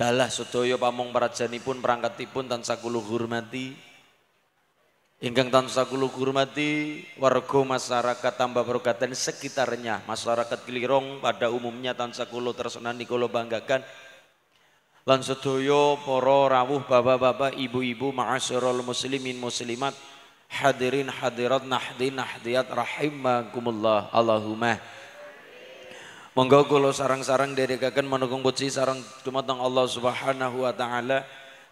Dalah sedaya pamong prajanipun perangkatipun tansah kula hormati. Ingkang tansah kula hormati warga masyarakat tambah berkatan sekitarnya, masyarakat Kilirong pada umumnya tansah kula tresnani kula banggakan. Lan sedaya para rawuh bapak-bapak, ibu-ibu, ma'asyiral muslimin muslimat, hadirin hadirat nahdi nahdiyat rahimakumullah. Allahumma Monggo kula sarang-sarang dedekaken menunggung puji sarang dumateng Allah Subhanahu wa taala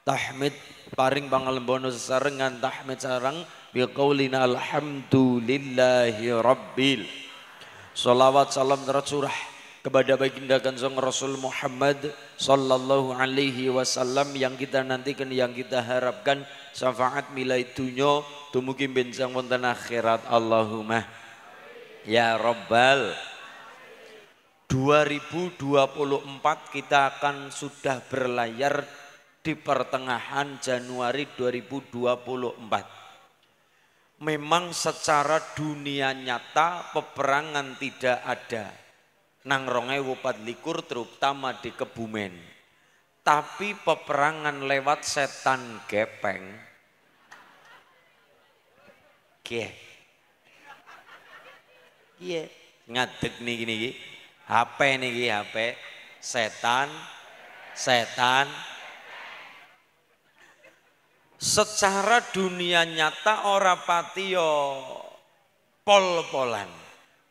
tahmid paring pangalembono sesarengan tahmid sarang biqaulina alhamdulillahi rabbil Salawat salam tercurah kepada baginda kanjeng Rasul Muhammad sallallahu alaihi wasallam yang kita nantikan yang kita harapkan syafaat milai dunya dumugi benjang wonten akhirat Allahumma ya rabbal 2024 kita akan sudah berlayar di pertengahan Januari 2024. Memang secara dunia nyata peperangan tidak ada. Nang rongai wupat likur terutama di Kebumen. Tapi peperangan lewat setan gepeng. Kie. Kie. Ngadeg nih gini. gini. HP niki HP setan setan secara dunia nyata ora patio pol-polan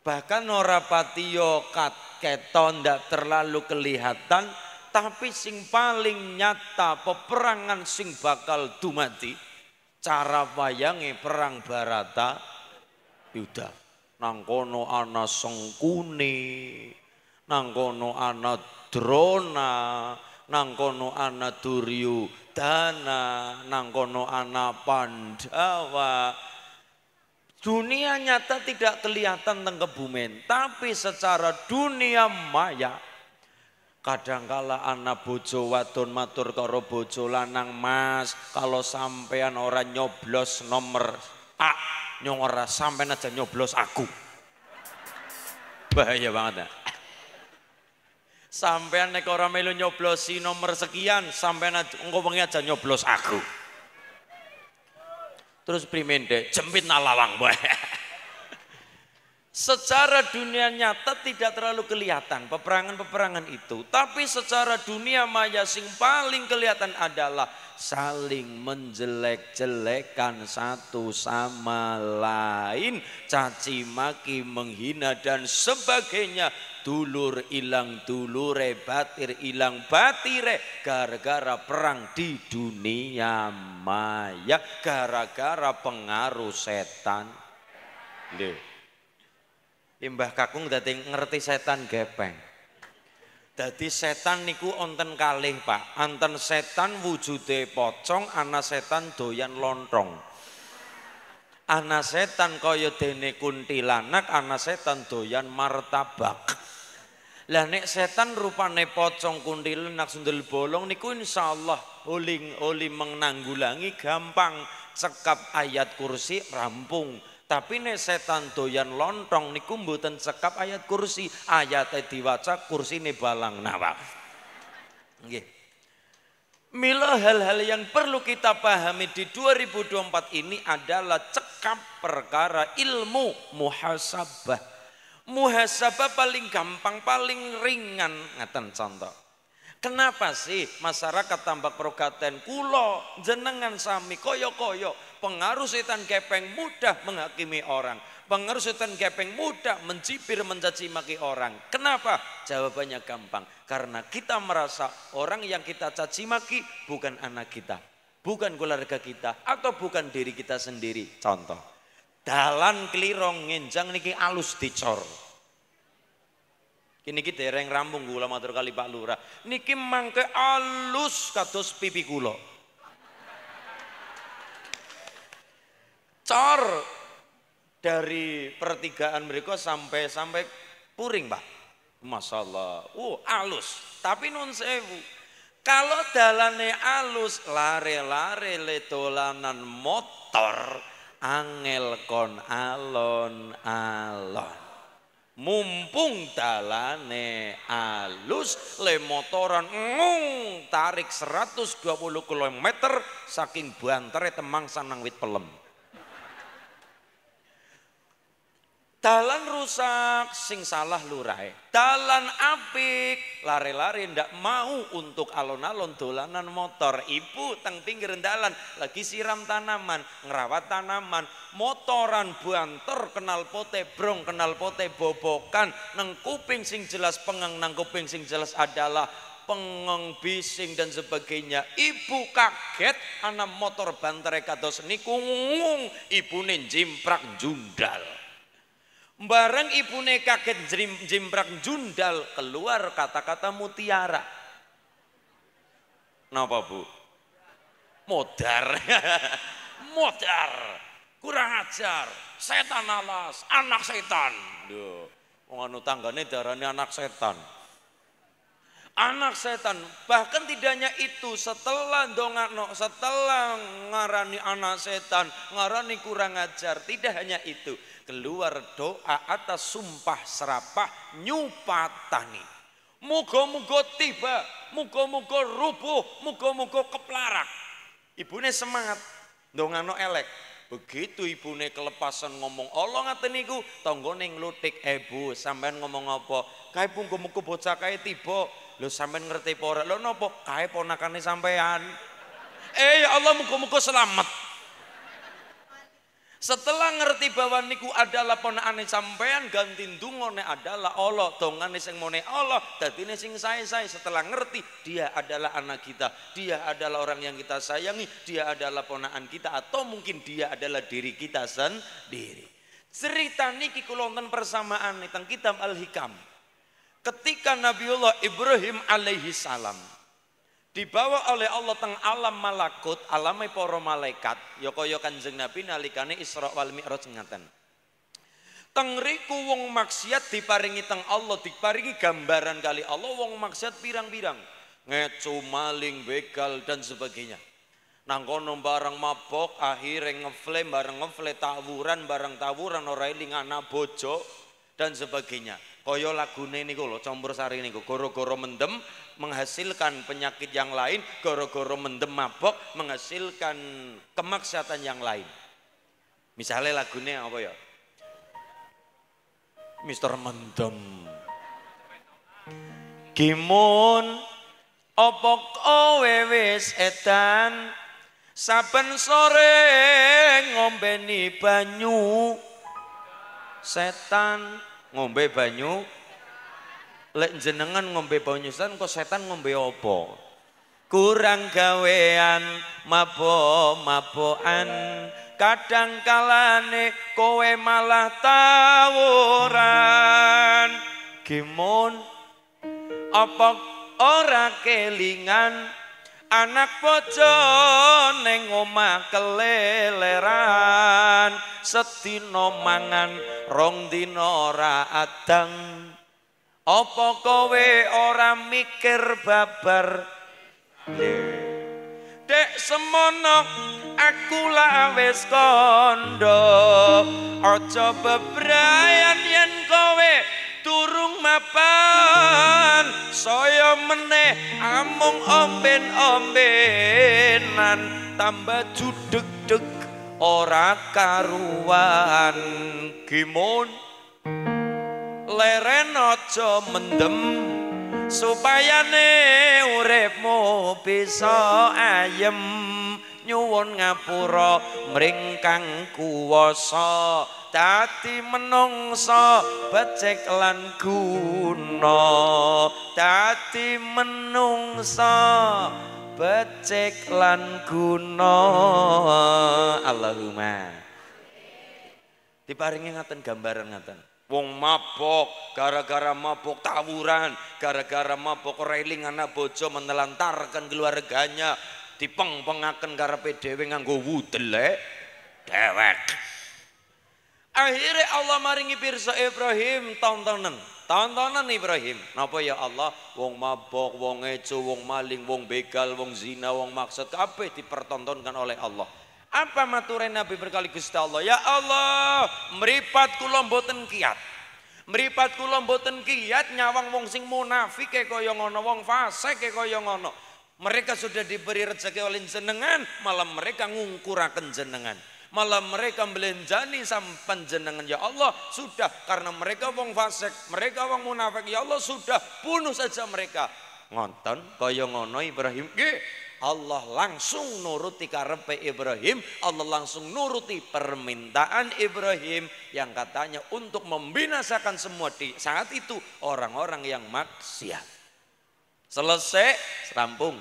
bahkan ora patio kat keton tidak terlalu kelihatan tapi sing paling nyata peperangan sing bakal dumati cara bayangi perang barata yuda nangkono ana sengkuni. Nangkono ana drona nangkono ana duryudana dana, nangkono ana pandawa dunia nyata tidak kelihatan teng kebumen tapi secara dunia maya Kadangkala anak bojo wadon matur karo bojo lanang mas kalau sampean orang nyoblos nomor A nyong ora sampean aja nyoblos aku bahaya banget ya Sampean nek ora melu nyoblosi nomor sekian, sampean engko wengi aja nyoblos aku. Terus primende, jempit nalawang boy. secara dunia nyata tidak terlalu kelihatan peperangan-peperangan itu, tapi secara dunia maya sing paling kelihatan adalah saling menjelek-jelekan satu sama lain, caci maki, menghina dan sebagainya dulur ilang dulure batir ilang batire gara-gara perang di dunia maya gara-gara pengaruh setan lho imbah Kakung dateng ngerti setan gepeng jadi setan niku onten kalih Pak. Anten setan wujude pocong, anak setan doyan lontong. Anak setan kaya dene kuntilanak, anak setan doyan martabak. Lah nek setan rupane pocong kundil nak sundel bolong niku insyaallah uling uli menanggulangi gampang cekap ayat kursi rampung. Tapi nek setan doyan lontong niku mboten cekap ayat kursi, ayate diwaca kursine balang nawa. Nggih. Mila hal-hal yang perlu kita pahami di 2024 ini adalah cekap perkara ilmu muhasabah muhasabah paling gampang, paling ringan ngaten contoh. Kenapa sih masyarakat tambak progaten kulo jenengan sami koyo-koyo pengaruh setan kepeng mudah menghakimi orang pengaruh setan kepeng mudah mencibir mencaci maki orang kenapa jawabannya gampang karena kita merasa orang yang kita caci maki bukan anak kita bukan keluarga kita atau bukan diri kita sendiri contoh Dalan kelirong ngenjang niki alus dicor. Kini kita dereng rambung gula matur kali Pak Lurah. Niki mangke alus kados pipi gulo. Cor dari pertigaan mereka sampai sampai puring pak masalah. uh, alus tapi non sewu kalau dalane alus lare-lare letolanan motor angel kon alon-alon. Mumpung dalane alus le motoran ngung tarik 120 km saking bantere temang sanang wit pelem. Dalan rusak sing salah lurai. Dalan apik lari-lari ndak mau untuk alon-alon dolanan motor. Ibu teng pinggir dalan lagi siram tanaman, ngerawat tanaman, motoran banter kenal pote brong, kenal pote bobokan, neng kuping sing jelas pengeng, neng kuping sing jelas adalah pengeng bising dan sebagainya ibu kaget anak motor bantere kados niku ngung ibune jimprak jundal Bareng ibune kaget jimbrak jundal keluar kata-kata mutiara. Napa bu? Modar. Modar. Kurang ajar. Setan alas. Anak setan. Duh. Menganu tanggane darahnya anak setan. Anak setan. Bahkan tidaknya itu. Setelah dongakno. Setelah ngarani anak setan. Ngarani kurang ajar. Tidak hanya itu keluar doa atas sumpah serapah nyupatani. mugo mugo tiba, mugo mugo rubuh, mugo mugo keplarak. Ibune semangat, dongano elek. Begitu ibune kelepasan ngomong Allah ngaten niku, tanggane nglutik, "Ibu, eh, sampean ngomong apa? Kae muga mugo bocah kaya tiba. Lho sampean ngerti pora ora? Lho kaya Kae ponakane sampean." Eh ya Allah mugo mugo selamat. Setelah ngerti bahwa niku adalah ponakane sampean ganti dungone adalah Allah, dongane sing mone Allah, dadine sing saya saya setelah ngerti dia adalah anak kita, dia adalah orang yang kita sayangi, dia adalah ponakan kita atau mungkin dia adalah diri kita sendiri. Cerita niki kula wonten persamaan tentang kitab Al-Hikam. Ketika Nabiullah Ibrahim alaihi salam dibawa oleh Allah teng alam malakut alam para malaikat ya kaya kanjeng Nabi nalikane Isra wal Mi'raj ngaten teng riku wong maksiat diparingi teng Allah diparingi gambaran kali Allah wong maksiat pirang-pirang ngecu maling begal dan sebagainya nang kono barang mabok akhire ngefle barang ngefle tawuran barang tawuran ora eling anak dan sebagainya Koyo lagune niku lho Campursari niku gara-gara mendem menghasilkan penyakit yang lain, gara-gara mendem mabok menghasilkan kemaksiatan yang lain. Misalnya lagune apa ya? Mister Mendem. Kimun opok kowe wis edan saben sore ngombeni banyu setan ngombe banyu lek jenengan ngombe banyu setan kok setan ngombe apa kurang gawean mabo maboan kadang kalane kowe malah tawuran gimun apa ora kelingan anak pojo ning omah keleleran setino mangan rong dina ora adang apa kowe ora mikir babar dek semono aku lawes kondo aja bebrayan yen kowe durung mapan saya meneh amung omben-ombenan tambah judeg-deg ora karuan gimun leren aja mendem supaya ne uripmu bisa ayem nyuwun ngapura mring kang kuwasa dadi menungsa becik lan guna dadi menungsa becik lan guna Allahumma diparingi ngaten gambaran ngaten Wong mabok, gara-gara mabok tawuran, gara-gara mabok railing anak bojo menelantarkan keluarganya, dipengpengaken karepe dhewe nganggo wudelek eh. dhewek. Akhirnya Allah maringi pirsa Ibrahim tontonan. Tontonan Ibrahim. Napa ya Allah? Wong mabok, wong ecu, wong maling, wong begal, wong zina, wong maksud kabeh dipertontonkan oleh Allah. Apa maturin Nabi berkali Gusti Allah? Ya Allah, meripat kula mboten kiat. Meripat kula mboten kiat nyawang wong sing munafik kaya ngono, wong fasik kaya ngono. Mereka sudah diberi rezeki oleh jenengan, malah mereka ngungkurakan jenengan. Malah mereka belenjani sampan jenengan ya Allah sudah karena mereka wong fasik, mereka wong munafik ya Allah sudah bunuh saja mereka. Ngonton kaya ngono Ibrahim nggih Allah langsung nuruti karepe Ibrahim Allah langsung nuruti permintaan Ibrahim yang katanya untuk membinasakan semua di saat itu orang-orang yang maksiat Selesai, rampung.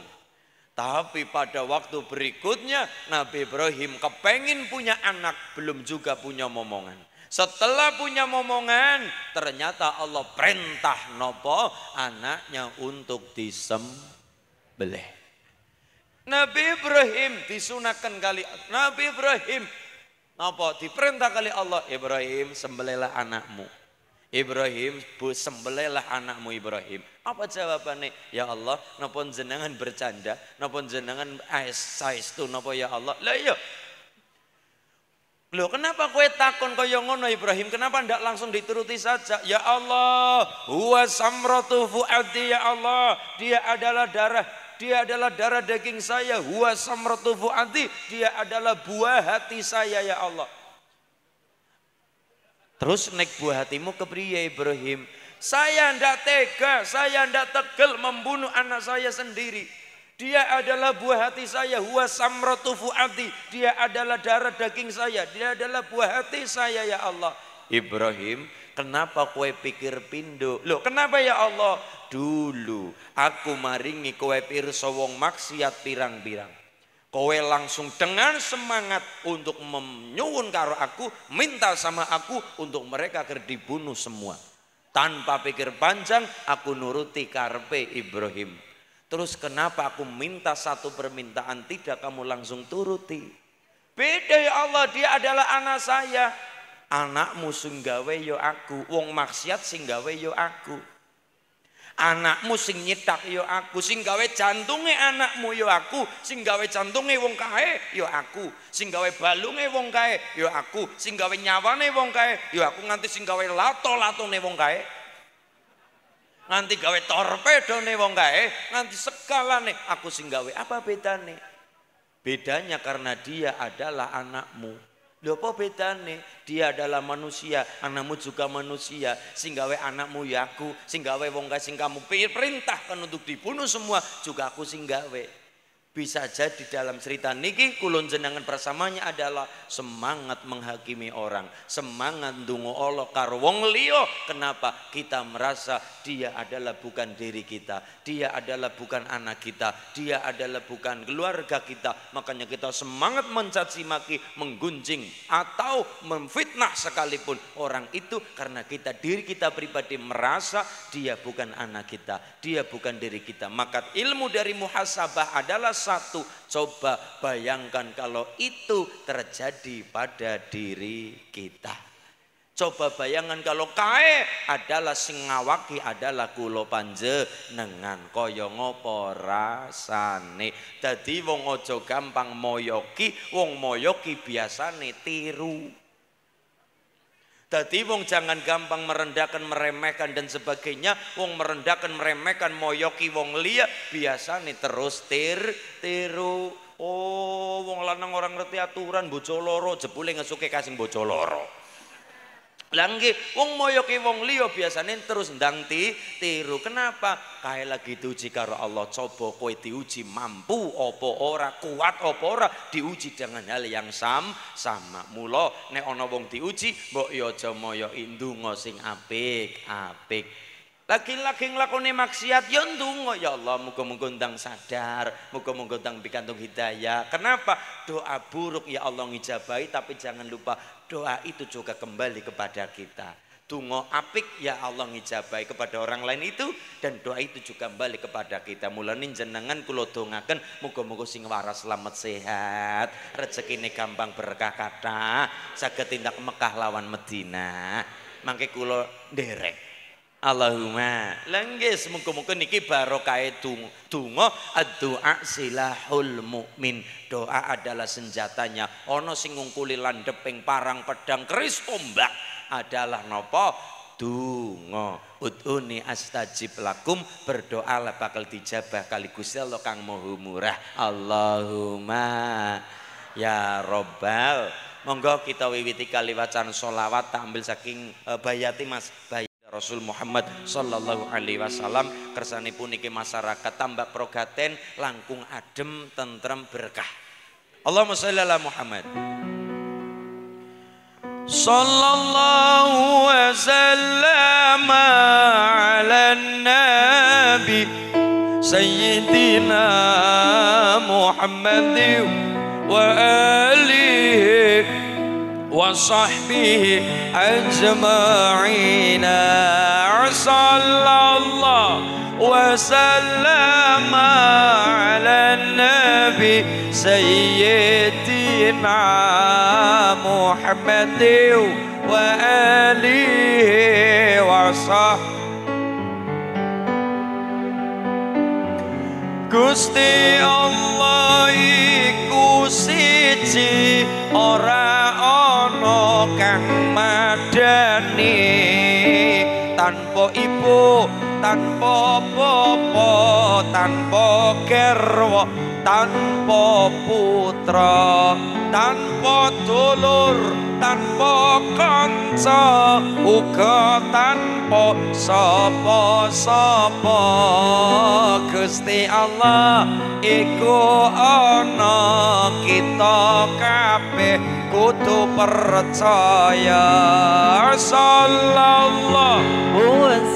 Tapi pada waktu berikutnya Nabi Ibrahim kepengin punya anak belum juga punya momongan. Setelah punya momongan ternyata Allah perintah nopo anaknya untuk disembelih. Nabi Ibrahim disunahkan kali Nabi Ibrahim nopo diperintah kali Allah Ibrahim sembelilah anakmu. Ibrahim, bu sembelilah anakmu Ibrahim. Apa jawabannya? Ya Allah, nopon jenengan bercanda, nopon jenengan ais size tu nopo ya Allah. Lah iya. Loh, kenapa kowe takon kaya ngono Ibrahim? Kenapa tidak langsung dituruti saja? Ya Allah, huwa samratu fuati ya Allah. Dia adalah darah dia adalah darah daging saya, huwa samratu fuati. Dia adalah buah hati saya ya Allah. Terus naik buah hatimu ke pria Ibrahim? Saya ndak tega, saya ndak tegel membunuh anak saya sendiri. Dia adalah buah hati saya, huwa samratu fuati. Dia adalah darah daging saya, dia adalah buah hati saya ya Allah. Ibrahim, kenapa kue pikir pindu? Loh, kenapa ya Allah? Dulu aku maringi kue pirsa wong maksiat pirang-pirang. Kowe langsung dengan semangat untuk menyuwun karo aku, minta sama aku untuk mereka ker dibunuh semua. Tanpa pikir panjang, aku nuruti karpe Ibrahim. Terus kenapa aku minta satu permintaan tidak kamu langsung turuti? Beda ya Allah, dia adalah anak saya. Anakmu singgawe yo ya aku, wong maksiat singgawe yo ya aku anakmu sing nyitak yo ya aku sing gawe jantunge anakmu yo ya aku sing gawe jantunge wong kae yo ya aku sing gawe balunge wong kae yo aku sing gawe nyawane wong kae yo aku nganti sing gawe lato-latone wong kae nganti gawe torpedone wong kae nganti segalane aku sing gawe apa bedane bedanya karena dia adalah anakmu Lho apa Dia adalah manusia, anakmu juga manusia. Sehingga gawe anakmu ya aku, sing gawe wong sing kamu perintahkan untuk dibunuh semua juga aku sehingga gawe. Bisa jadi dalam cerita niki kulon jenangan bersamanya adalah semangat menghakimi orang, semangat dungo Allah karwong wong Kenapa? Kita merasa dia adalah bukan diri kita, dia adalah bukan anak kita, dia adalah bukan keluarga kita. Makanya kita semangat mencaci maki, menggunjing atau memfitnah sekalipun orang itu karena kita diri kita pribadi merasa dia bukan anak kita, dia bukan diri kita. Maka ilmu dari muhasabah adalah satu. Coba bayangkan kalau itu terjadi pada diri kita. Coba bayangkan kalau kae adalah singawaki adalah adalah panje nengan koyo ngopo rasane. Jadi wong ojo gampang moyoki, wong moyoki biasane tiru. Tadi wong jangan gampang merendahkan, meremehkan dan sebagainya. Wong merendahkan, meremehkan, moyoki wong liya biasa nih terus tir tiru. Oh, wong lanang orang ngerti aturan bocoloro, loro, jebule ngesuke kasing bojo loro. Langgi, wong moyoki wong liya biasanya terus ndang tiru. Kenapa? Kae lagi diuji karo Allah. Coba kowe diuji mampu opo ora, kuat opo ora, diuji dengan hal yang sam sama. mulo. nek ono wong diuji, mbok ya aja moyoki ndonga sing apik-apik. Laki laki ngelakoni maksiat ya ndonga ya Allah muga-muga sadar, muga-muga ndang pikantuk hidayah. Kenapa? Doa buruk ya Allah ngijabahi tapi jangan lupa doa itu juga kembali kepada kita. Tungo apik ya Allah ngijabai kepada orang lain itu dan doa itu juga kembali kepada kita. Mulanin jenengan kula dongaken muga-muga sing waras selamat sehat, rezekine gampang berkah kata, saged tindak Mekah lawan Medina, Mangke kula nderek Allahumma lenggis muka-muka niki barokai tungo tungo doa silahul mukmin doa adalah senjatanya ono singungkuli landeping parang pedang keris tombak adalah nopo tungo, utuni astajib lakum berdoalah bakal dijabah kali Gusti Allah kang maha murah Allahumma ya robbal Monggo kita wiwiti kaliwacan solawat tak ambil saking uh, bayati mas bayati. Rasul Muhammad sallallahu alaihi wasallam kersanipun niki masyarakat tambah progaten langkung adem tentrem berkah. Allahumma salli ala Muhammad. Sallallahu wasallam ala nabi sayyidina Muhammad wa alihi وصحبه أجمعين صلى الله وسلم على النبي سيدنا محمد وآله وصحبه Gusti Allah iku siji ora tanpa popo tanpa kerwo tanpa putra tanpa dulur tanpa kanca uga tanpa sapa-sapa Gusti Allah iku ana kita kabeh kudu percaya sallallahu alaihi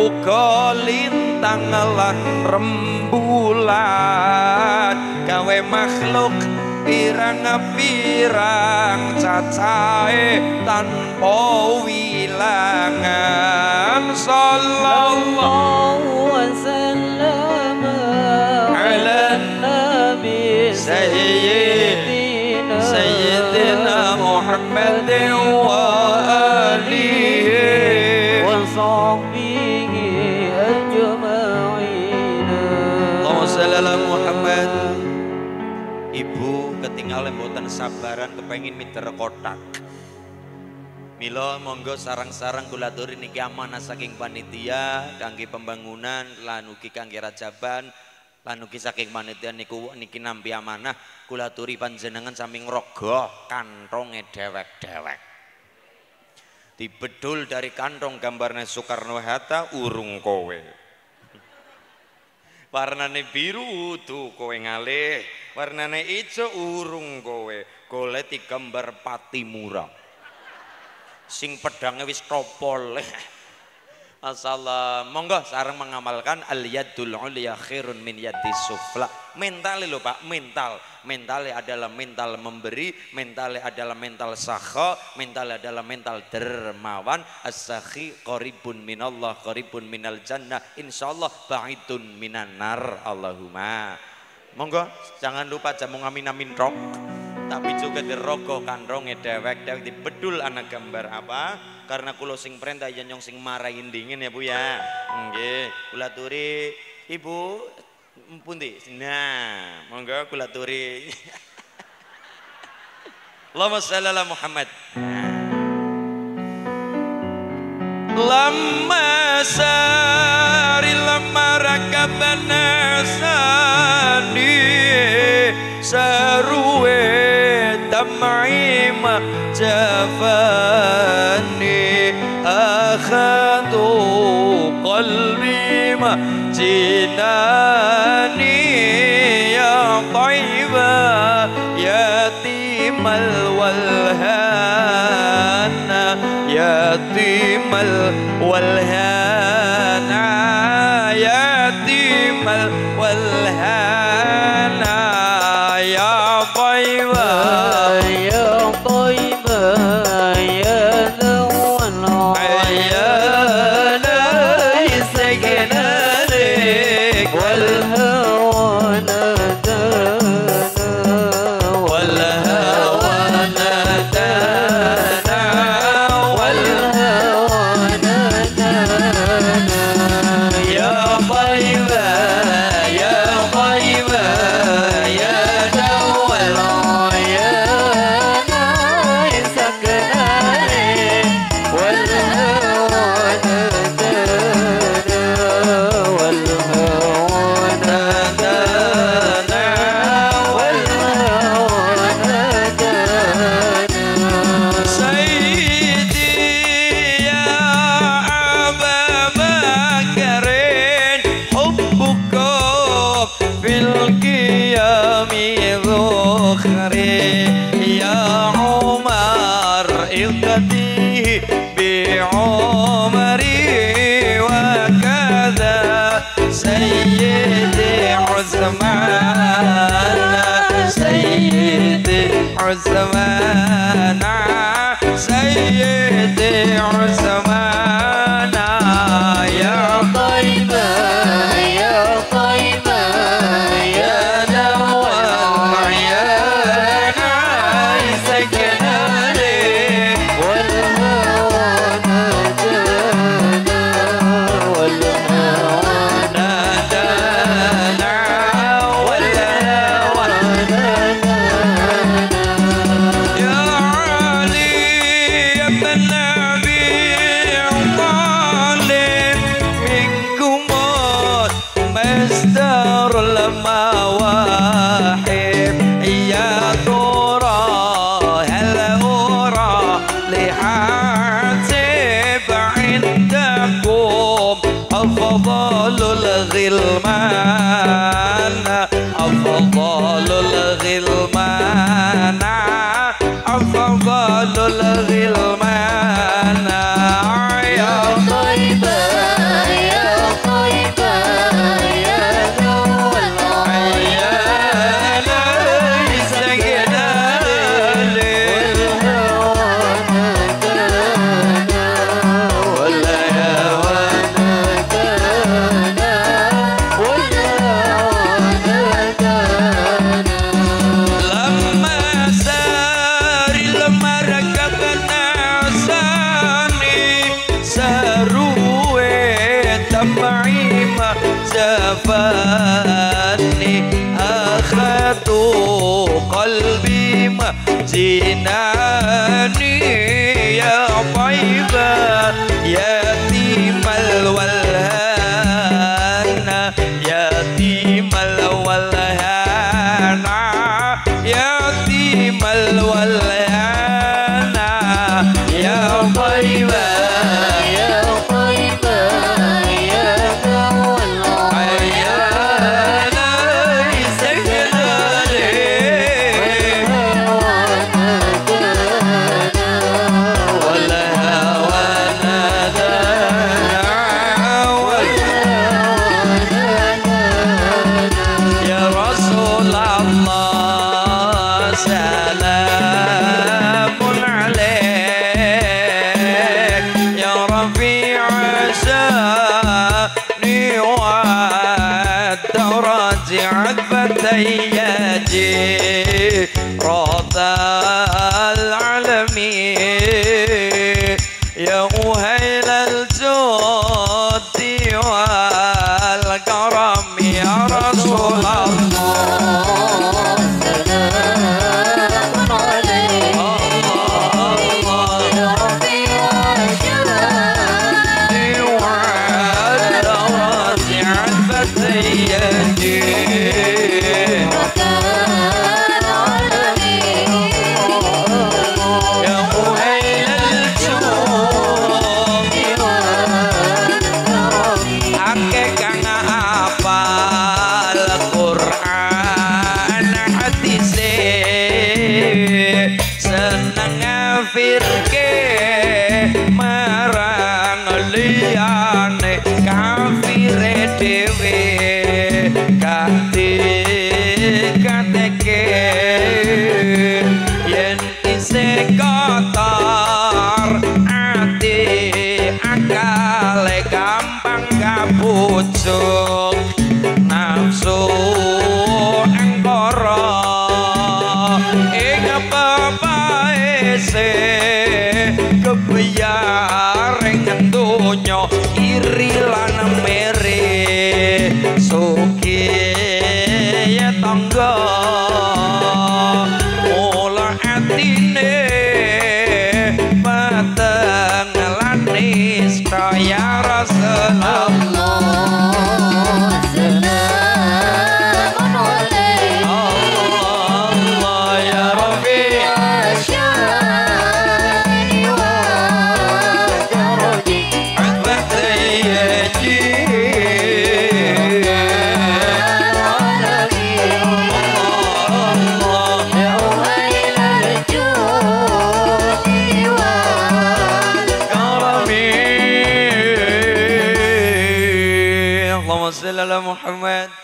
uga lintang lan rembulan gawe makhluk pirang pirang cacae tanpa wilangan sallallahu alaihi wasallam ala nabi sayyid lebaran kepengin miter kotak. Milo monggo sarang-sarang kulaturi aturi niki amanah saking panitia kangge pembangunan lan ugi kangge rajaban lan ugi saking panitia niku niki nampi amanah kulaturi panjenengan sami ngrogoh kantonge dewek-dewek. Dibedul dari kantong gambarnya Soekarno Hatta urung kowe. warnane biru tuh kowe ngalih warnane ijo urung kowe goleti gambar Patimura. Sing pedangnya wis topol. Assalamualaikum. monggo sekarang mengamalkan al yadul ulia khairun min yadis sufla. Mental lho Pak, mental. Mental adalah mental memberi, mental adalah mental sakha, mental adalah mental dermawan. As-sakhi qaribun minallah, qaribun minal jannah. Insyaallah ba'idun minan nar. Allahumma. Monggo jangan lupa jamu ngamin amin rock tapi juga dirogoh kandronge dewek dewek bedul anak gambar apa karena kulo sing perintah yen iya sing marahin dingin ya Bu ya nggih kula turi Ibu pundi nah monggo kula turi Allahumma shalli ala Muhammad lama sari lama rakabana sani saru جفاني أخذوا قلبي ما جناني يا طيبة يتيم الولهان يتيم الولهان Muhammad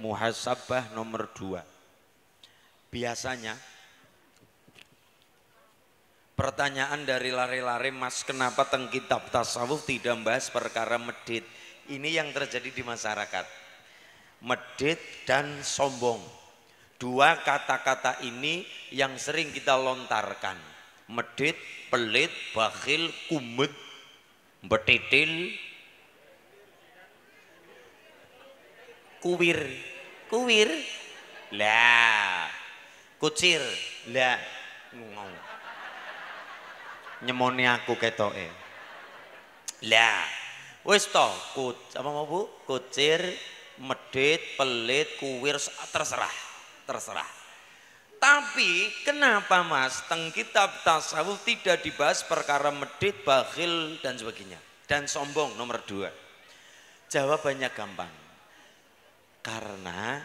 muhasabah nomor dua biasanya pertanyaan dari lari-lari mas kenapa teng kitab tasawuf tidak membahas perkara medit ini yang terjadi di masyarakat medit dan sombong dua kata-kata ini yang sering kita lontarkan medit pelit bakhil kumut betitil kuwir kuwir lah kucir lah ngong nyemoni aku ketoke lah wis to kut apa mau Bu kucir medit pelit kuwir terserah terserah tapi kenapa mas teng kitab tasawuf tidak dibahas perkara medit bakhil dan sebagainya dan sombong nomor dua jawabannya gampang karena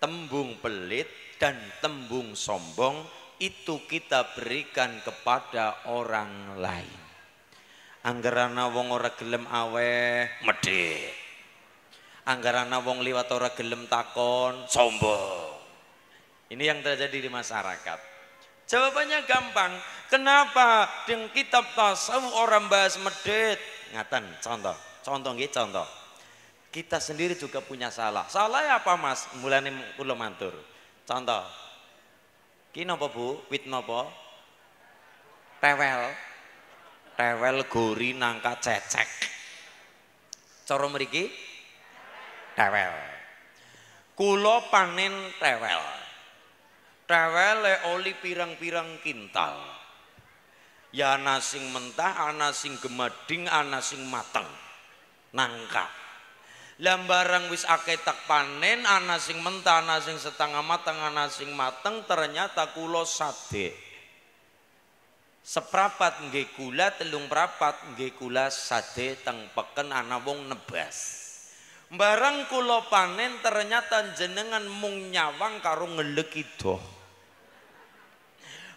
tembung pelit dan tembung sombong itu kita berikan kepada orang lain. Anggaran wong ora gelem aweh, medhek. Anggaran wong liwat ora gelem takon, sombong. Ini yang terjadi di masyarakat. Jawabannya gampang. Kenapa dengan kitab tasawuf orang bahas medit? Ngatan contoh, contoh nggih contoh. Kita sendiri juga punya salah. Salahnya apa mas? Mulai kula Mantur. Contoh. Ki apa Bu? Wit guri Tewel. Tewel gori nangka cecek. Coro meriki? tewel. Kulo panen tewel. le oli pirang-pirang kintal. Ya nasing mentah, anasing sing gemading, anasing sing mateng. Nangka. Lam barang wis akeh tak panen ana sing mentah, ana sing setengah mateng, ana sing mateng ternyata kula sadek. Seprapat nggih gula, telung prapat nggih gula sade teng peken ana wong nebas. Barang kula panen ternyata jenengan mung nyawang karo ngeleki doh.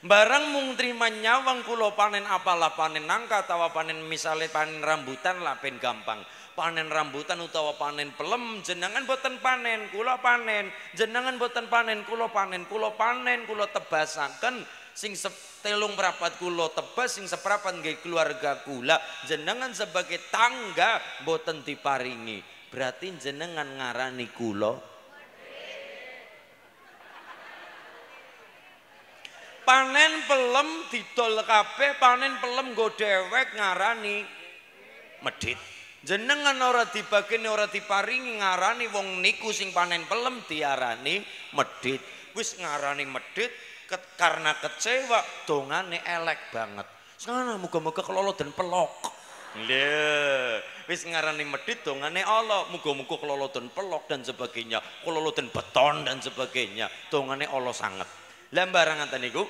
Barang mung terima nyawang kula panen apalah panen nangka tawa panen misalnya panen rambutan lah gampang panen rambutan utawa panen pelem jenengan boten panen kula panen jenengan boten panen kula panen kula panen kula tebasaken sing telung perapat kula tebas sing seperapan nggih keluarga kula jenengan sebagai tangga boten diparingi berarti jenengan ngarani kula panen pelem didol kabeh panen pelem go dewek ngarani medit Jenengan ora dibageni ora diparingi ngarani wong niku sing panen pelem diarani medit, Wis ngarani medit, ket, karena kecewa dongane elek banget. Sana muga-muga kelolo dan pelok. Le, wis ngarani medit dongane Allah, muga-muga kelolo dan pelok dan sebagainya, kelolo dan beton dan sebagainya, dongane Allah sangat. Lah barang niku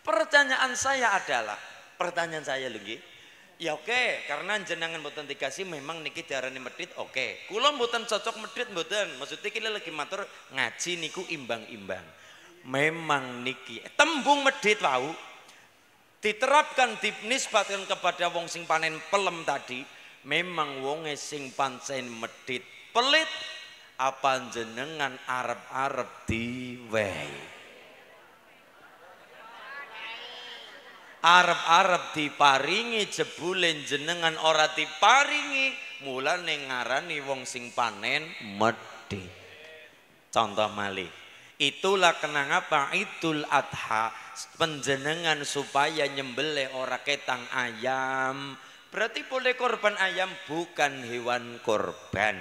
pertanyaan saya adalah pertanyaan saya lagi. Ya oke, okay, karena jenengan mboten dikasih memang niki diarani medit oke. Okay. Kula mboten cocok medit mboten. Maksudnya kita lagi matur ngaji niku imbang-imbang. Memang niki tembung medit wau diterapkan dinisbatkan kepada wong sing panen pelem tadi memang wong sing pancen medit pelit apa jenengan arep-arep diwehi Arab-Arab diparingi jebule jenengan ora diparingi mulane ngarani wong sing panen medhi. Contoh malih. Itulah kenapa Idul Adha penjenengan supaya nyembelih ora ketang ayam. Berarti boleh korban ayam bukan hewan korban.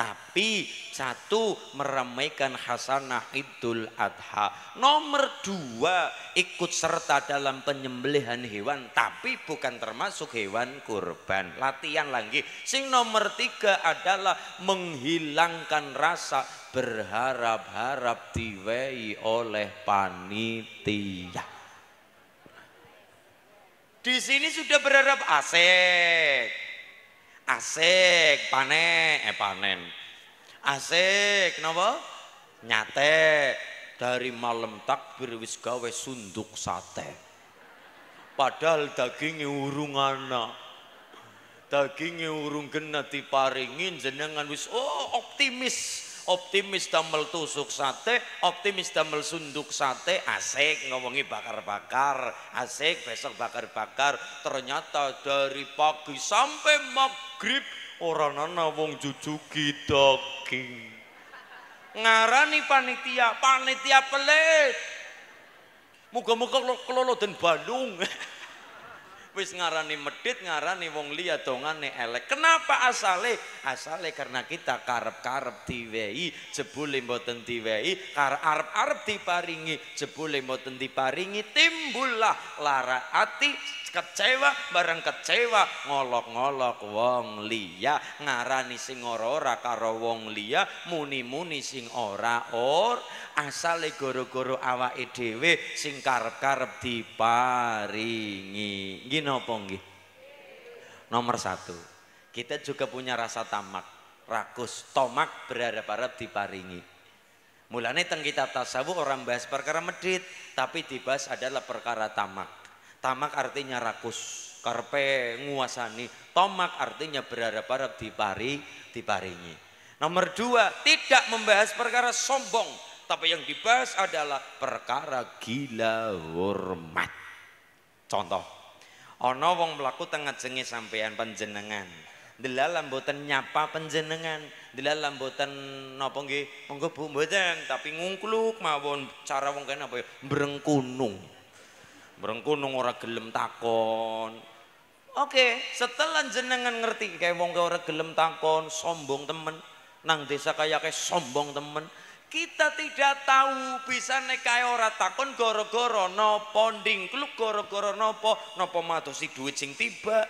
Tapi satu meramaikan hasanah idul adha. Nomor dua ikut serta dalam penyembelihan hewan tapi bukan termasuk hewan kurban. Latihan lagi. Sing nomor tiga adalah menghilangkan rasa berharap-harap diwei oleh panitia. Di sini sudah berharap asik. asik panen eh panen asik kenapa nyate dari malam takbir wis gawe sunduk sate padahal dagingnya urung ana, dagingnya urung genet diparingin jenengan wis oh optimis optimis damel tusuk sate, optimis damel sunduk sate, asik ngomongi bakar-bakar, asik besok bakar-bakar. Ternyata dari pagi sampai maghrib orang ana wong jujuki daging. Ngarani panitia, panitia pelit. Muga-muga kelolo dan Bandung. wis ngarani medit ngarani wong liya dongane elek kenapa asale asale karena kita karep-karep diwehi jebule mboten diwehi arep-arep diparingi jebule mboten diparingi timbullah lara ati kecewa bareng kecewa ngolok-ngolok wong liya ngarani sing ora ora karo wong liya muni-muni sing ora or asale goro-goro awake dhewe sing karep-karep diparingi nggih napa nggih nomor satu kita juga punya rasa tamak rakus tomak berharap-harap diparingi Mulane teng kita tasawuf orang bahas perkara medit, tapi dibahas adalah perkara tamak. Tamak artinya rakus, karpe nguasani. Tomak artinya berharap-harap dipari, diparingi. Nomor dua, tidak membahas perkara sombong. Tapi yang dibahas adalah perkara gila hormat. Contoh, ono wong melaku tengah jengi sampean penjenengan. Delala mboten nyapa penjenengan, delala mboten nopong nggih, monggo Bu tapi ngungkluk mawon cara wong kena apa ya Berengkunung. Berengku nung ora gelem takon. Oke, setelah jenengan ngerti kayak wong ora gelem takon, sombong temen. Nang desa kaya kayak sombong temen. Kita tidak tahu bisa nekai ora takon goro-goro nopo ndingkluk goro-goro nopo nopo matosi duit sing tiba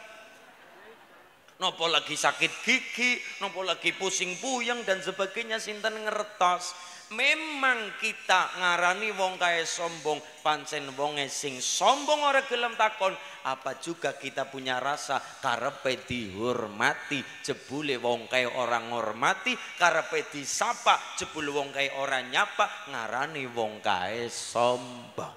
nopo lagi sakit gigi, no po lagi pusing puyeng dan sebagainya sinten ngertos memang kita ngarani wong kaya sombong pancen wong sing sombong ora gelem takon apa juga kita punya rasa karepe dihormati jebule wong kaya ora ngormati karepe disapa jebule wong kaya orang nyapa ngarani wong kaya sombong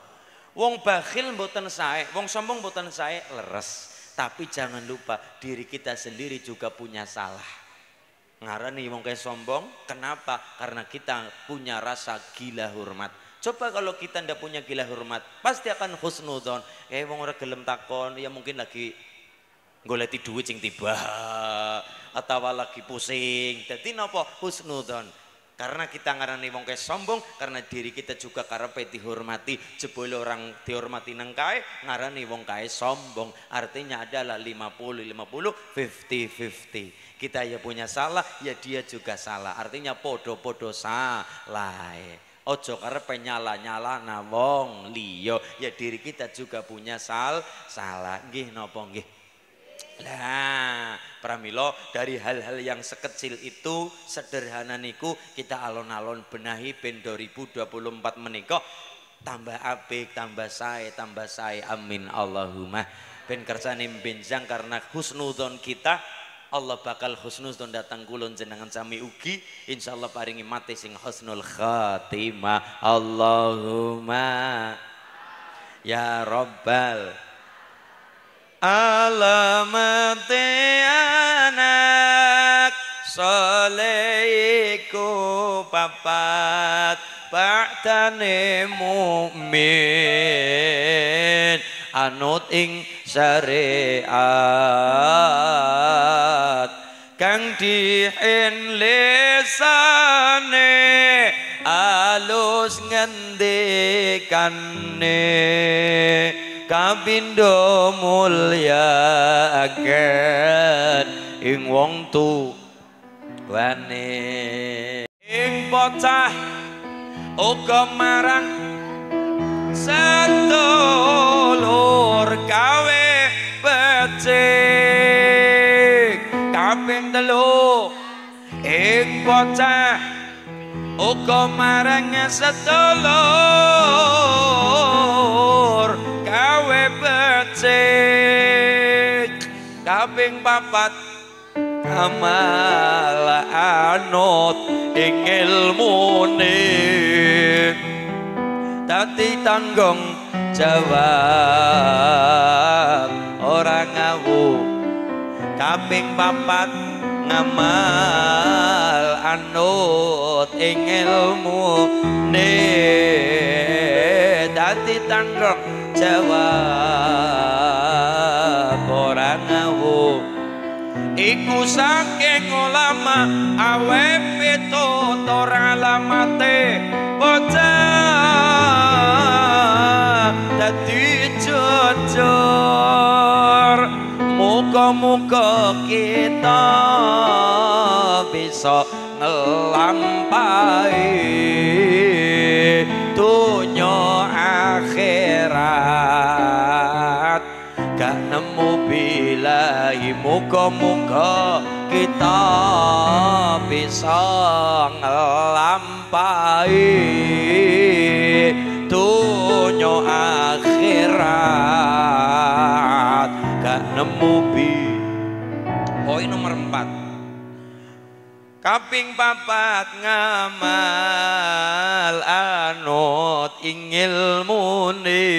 wong bakhil mboten sae wong sombong mboten sae leres tapi jangan lupa diri kita sendiri juga punya salah Ngarani wong kayak sombong, kenapa? Karena kita punya rasa gila hormat. Coba kalau kita ndak punya gila hormat, pasti akan husnudon. Eh wong ora gelem takon, ya mungkin lagi goleti duit sing tiba atau lagi pusing. Jadi napa husnudon? Karena kita ngarani wong kaya sombong, karena diri kita juga peti dihormati. jebol orang dihormati nang ngarani wong kaya sombong. Artinya adalah 50 50 50 50. Kita ya punya salah, ya dia juga salah. Artinya podo-podo salah. E. Ojo karena penyala nyala na liyo. Ya diri kita juga punya sal salah. Gih nopong gih. Nah, pramilo dari hal-hal yang sekecil itu sederhana niku kita alon-alon benahi ben 2024 menikah tambah apik, tambah sae, tambah sae. Amin Allahumma. Ben kersane benjang karena husnudon kita Allah bakal husnudon datang kulon jenengan sami ugi Allah paringi mati sing husnul khatimah. Allahumma ya robbal alamate anak soleiku papat ba'dane mu'min anut ing syariat kang dihin lesane alus ngendikane kabindo mulya agen ing wong tu wane ing bocah uga marang sedulur kawe becik kaping telu ing bocah uga marang sedulur sik kaping papat amal anut ing ilmune dadi tanggung jawab orang ngawu kaping papat ngamal anut ing ilmune dadi tanggung jawab ora ngawu iku saking ulama awet tutur alamate Muka-muka kita bisa ngelam akhirat gak nemu bilahi muka kita bisa ngelampai dunia akhirat gak nemu bi poin nomor empat kaping papat ngamal anut ingil muni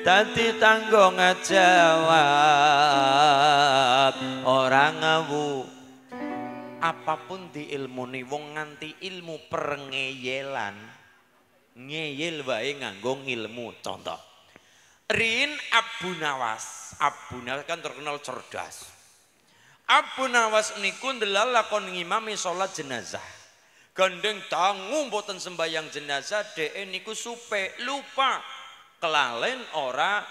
dadi tanggo ngejawab orang ngawu apapun di ilmu nih, wong nganti ilmu perngeyelan, ngeyel wae nganggo ilmu contoh Rin Abu Nawas Abu Nawas kan terkenal cerdas Abuna wasniku kon ngimami salat jenazah. Gendeng tangu mboten sembahyang jenazah dhek niku supe lupa kelalen ora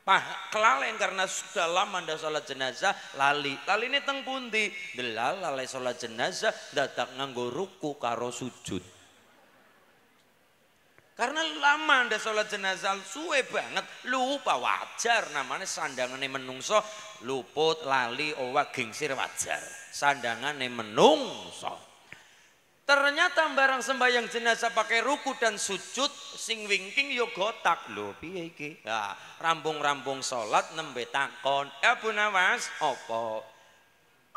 pah kelalen karena sudah lama ndak salat jenazah lali. ini teng pundi? Delal lalai salat jenazah datang nganggo ruku karo sujud. Karena lama anda sholat jenazah suwe banget lupa wajar namanya sandangan yang menungso luput lali owa gingsir wajar Sandangan yang menungso ternyata barang sembahyang jenazah pakai ruku dan sujud sing wingking yo ya gotak lho piye iki rambung-rambung sholat nembe takon Abu ya, Nawas opo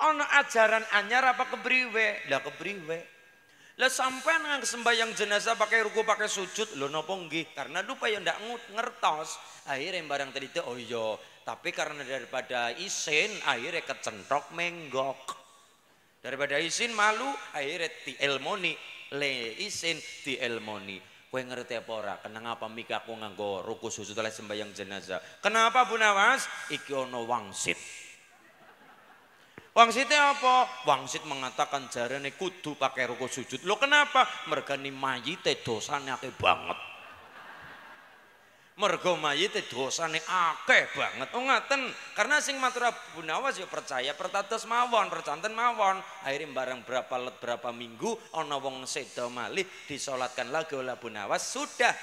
ono ajaran anyar apa kebriwe lah kebriwe lah sampai nang sembahyang jenazah pakai ruku pakai sujud lo napa nggih? Karena lupa ya ndak ngertos. Akhirnya barang tadi itu oh iya, tapi karena daripada isin akhirnya kecentok menggok. Daripada isin malu akhirnya elmoni Le isin elmoni Kue ngerti apa ora? Kenapa mika aku nganggo ruku sujud oleh sembahyang jenazah? Kenapa Bu Nawas? Iki ono wangsit. Wangsitnya apa? Wangsit mengatakan jarene kudu pakai ruku sujud. Lo kenapa? ni mayite dosane akeh banget. Merga mayite dosane akeh banget. Oh ngaten, karena sing matur Abu Nawas ya percaya pertatus mawon, percanten mawon. Akhirnya barang berapa let berapa minggu ana wong sedo malih disolatkan lagi oleh Abu Nawas sudah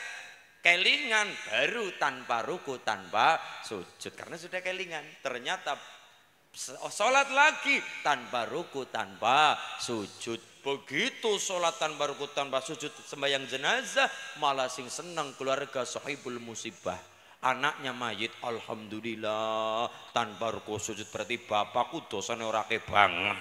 kelingan baru tanpa ruku tanpa sujud karena sudah kelingan ternyata Oh, sholat lagi tanpa ruku, tanpa sujud. Begitu sholat tanpa ruku, tanpa sujud sembahyang jenazah, malah sing senang keluarga sahibul musibah. Anaknya mayit, alhamdulillah. Tanpa ruku sujud berarti bapakku dosanya ora banget.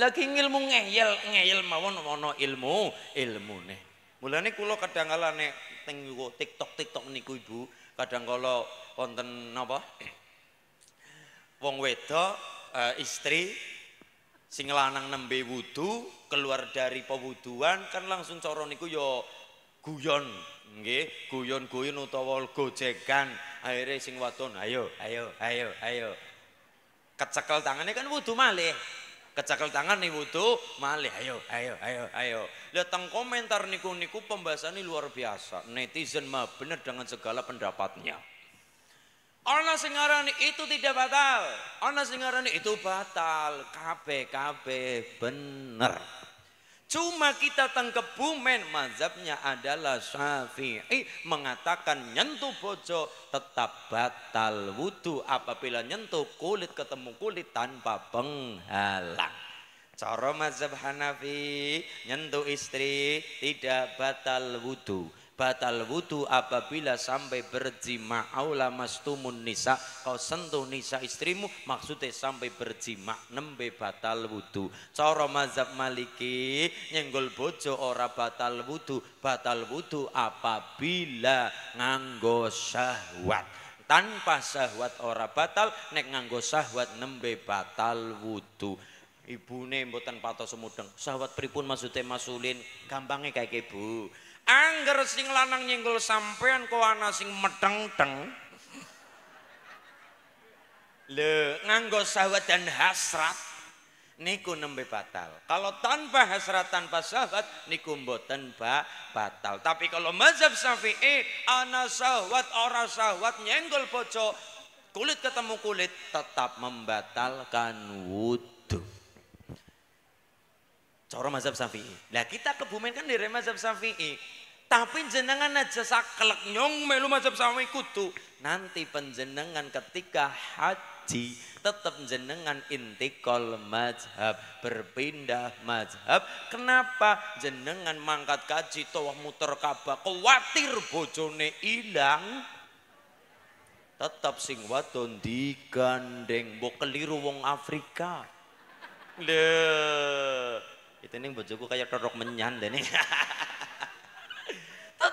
Lagi ilmu ngeyel, ngeyel mawon ono ilmu, ilmu nih. Mulane kula kadang kala nih tengok TikTok TikTok niku Ibu, kadang kalau konten apa wong wedok e, istri sing lanang nembe wudu keluar dari pewuduan kan langsung cara niku ya guyon nggih guyon-guyon utawa gojegan akhirnya sing wadon ayo ayo ayo ayo kecekel tangannya kan wudu malih kecekel tangan nih wudu malih ayo ayo ayo ayo lihat komentar niku niku pembahasan ini luar biasa netizen mah bener dengan segala pendapatnya Orang singaran itu tidak batal. Orang singaran itu batal. Kabeh kabeh bener. Cuma kita tengkebumen mazhabnya adalah Syafi'i mengatakan nyentuh bojo tetap batal wudhu apabila nyentuh kulit ketemu kulit tanpa penghalang. Cara mazhab Hanafi nyentuh istri tidak batal wudhu batal wudu apabila sampai berjima aula mastumun nisa kau sentuh nisa istrimu maksudnya sampai berjima nembe batal wudu cara mazhab maliki nyenggol bojo ora batal wudu batal wudu apabila nganggo syahwat tanpa syahwat ora batal nek nganggo syahwat nembe batal wudu ibune mboten patos mudeng syahwat pripun maksudnya masulin gampangnya kayak ibu Angger sing lanang nyenggol sampean kok ana sing medeng-teng. Le, nganggo syahwat dan hasrat niku nembe batal. Kalau tanpa hasrat tanpa syahwat niku mboten ba batal. Tapi kalau mazhab Syafi'i ana syahwat ora syahwat nyenggol bojo kulit ketemu kulit tetap membatalkan wudhu. Cara mazhab Syafi'i. Lah kita kebumen kan dari mazhab Syafi'i. Tapi jenengan aja saklek nyong melu macam sama kutu. Nanti penjenengan ketika haji tetap jenengan intikol mazhab berpindah mazhab kenapa jenengan mangkat kaji toh muter kabah kuatir bojone hilang. tetap sing wadon digandeng bo keliru wong Afrika le itu neng bojoku kayak terok menyan deh nih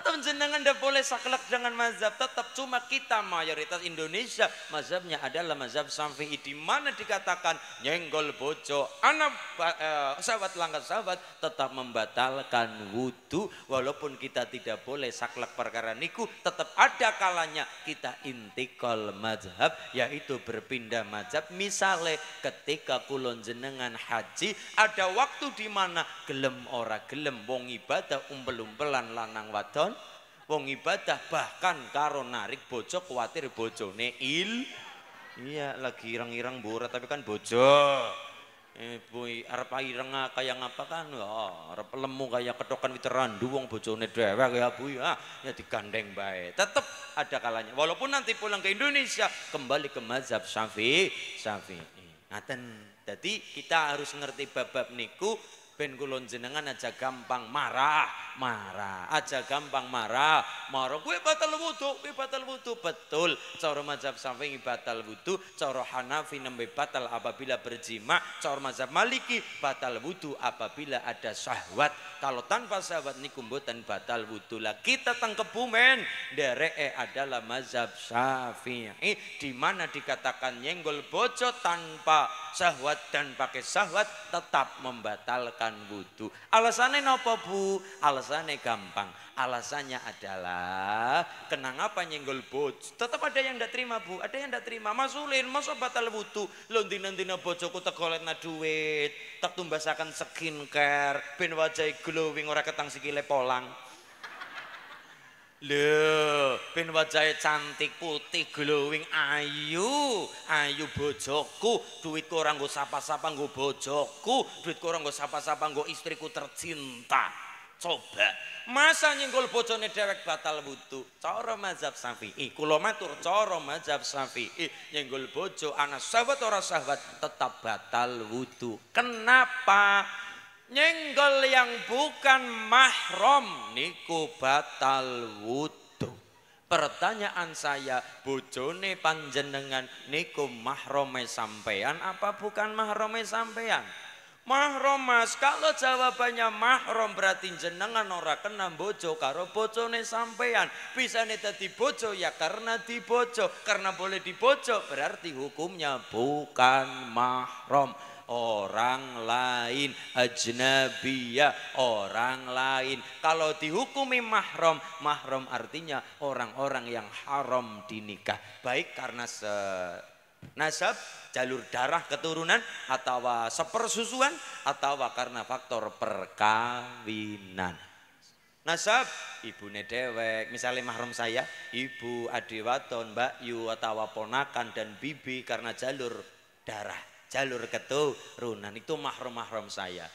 tetap jenengan ndak boleh saklek dengan mazhab tetap cuma kita mayoritas Indonesia mazhabnya adalah mazhab Syafi'i di mana dikatakan nyenggol bojo anak eh, sahabat langkat sahabat tetap membatalkan wudhu walaupun kita tidak boleh saklek perkara niku tetap ada kalanya kita intikol mazhab yaitu berpindah mazhab Misalnya ketika kulon jenengan haji ada waktu di mana gelem ora gelem wong ibadah umbel umbelan lanang wadon wong ibadah bahkan karo narik bojo khawatir bojo neil, iya lagi ireng-ireng burat tapi kan bojo ibu eh, arep ireng ah, kaya ngapa kan oh, arep lemu kaya ketokan witerandu wong bojone dewek ya Bu ya ya digandeng bae tetep ada kalanya walaupun nanti pulang ke Indonesia kembali ke mazhab Syafi'i Syafi'i ngaten jadi kita harus ngerti bab-bab niku Ben kulon jenengan aja gampang marah, marah, aja gampang marah, marah. Gue batal wudhu, gue batal wudhu, betul. Cara mazhab Syafi'i batal wudhu, cara Hanafi nembe batal apabila berjima, cara mazhab Maliki batal wudhu apabila ada syahwat. Kalau tanpa syahwat ini kumbutan batal wudhu lah. Kita tangkep dere e adalah mazhab Syafi'i di mana dikatakan nyenggol bojo tanpa syahwat dan pakai syahwat tetap membatalkan melakukan wudhu. Alasannya nopo bu? Alasannya gampang. Alasannya adalah kenang apa nyenggol bojo. Tetap ada yang tidak terima bu, ada yang tidak terima. Masulin, mas batal wudhu. dina dina bojoku tegolet na duit. Tak tumbasakan skincare, ben wajah glowing ora ketang sikile polang. Lho, ben wajahe cantik putih glowing ayu, ayu bojoku, duitku ora nggo sapa-sapa nggo bojoku, duitku ora nggo sapa-sapa nggo istriku tercinta. Coba, masa nyenggol bojone dhewek batal wudu. Cara mazhab Syafi'i, kula matur cara mazhab Syafi'i, nyenggol bojo ana sahabat ora sahabat tetap batal wudu. Kenapa? nyenggol yang bukan mahrom niku batal wudhu pertanyaan saya bojone panjenengan niku mahrome sampean apa bukan mahrome sampean mahrom mas kalau jawabannya mahrom berarti jenengan ora kena bojo karo bojone sampean bisa neta bojo ya karena di dibojo karena boleh di dibojo berarti hukumnya bukan mahrom orang lain ajnabiyah orang lain kalau dihukumi mahram mahram artinya orang-orang yang haram dinikah baik karena se nasab jalur darah keturunan atau sepersusuan atau karena faktor perkawinan nasab ibu dewek misalnya mahram saya ibu adewaton mbak yu atau ponakan dan bibi karena jalur darah jalur keturunan itu mahram-mahram saya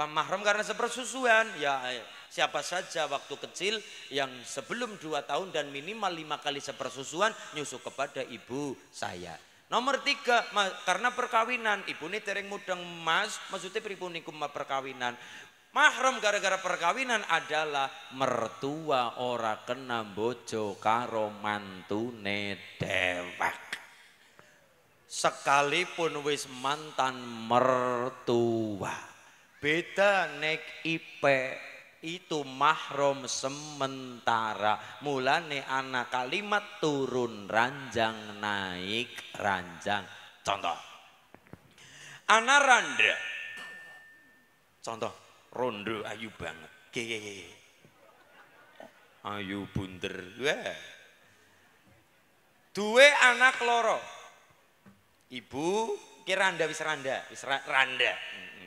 mahram karena sepersusuan ya eh, siapa saja waktu kecil yang sebelum dua tahun dan minimal lima kali sepersusuan nyusu kepada ibu saya nomor tiga karena perkawinan ibu ini tereng mudeng mas maksudnya pripun niku perkawinan mahram gara-gara perkawinan adalah mertua ora kena bojo karo mantune dewek sekalipun wis mantan mertua. Beda nek ipe itu mahrum sementara. Mulane anak kalimat turun ranjang naik ranjang. Contoh. Anak randa. Contoh. Rondo ayu banget. Gege. Ayu bunder. Dua anak loro Ibu kiranda wis randa, wis randa,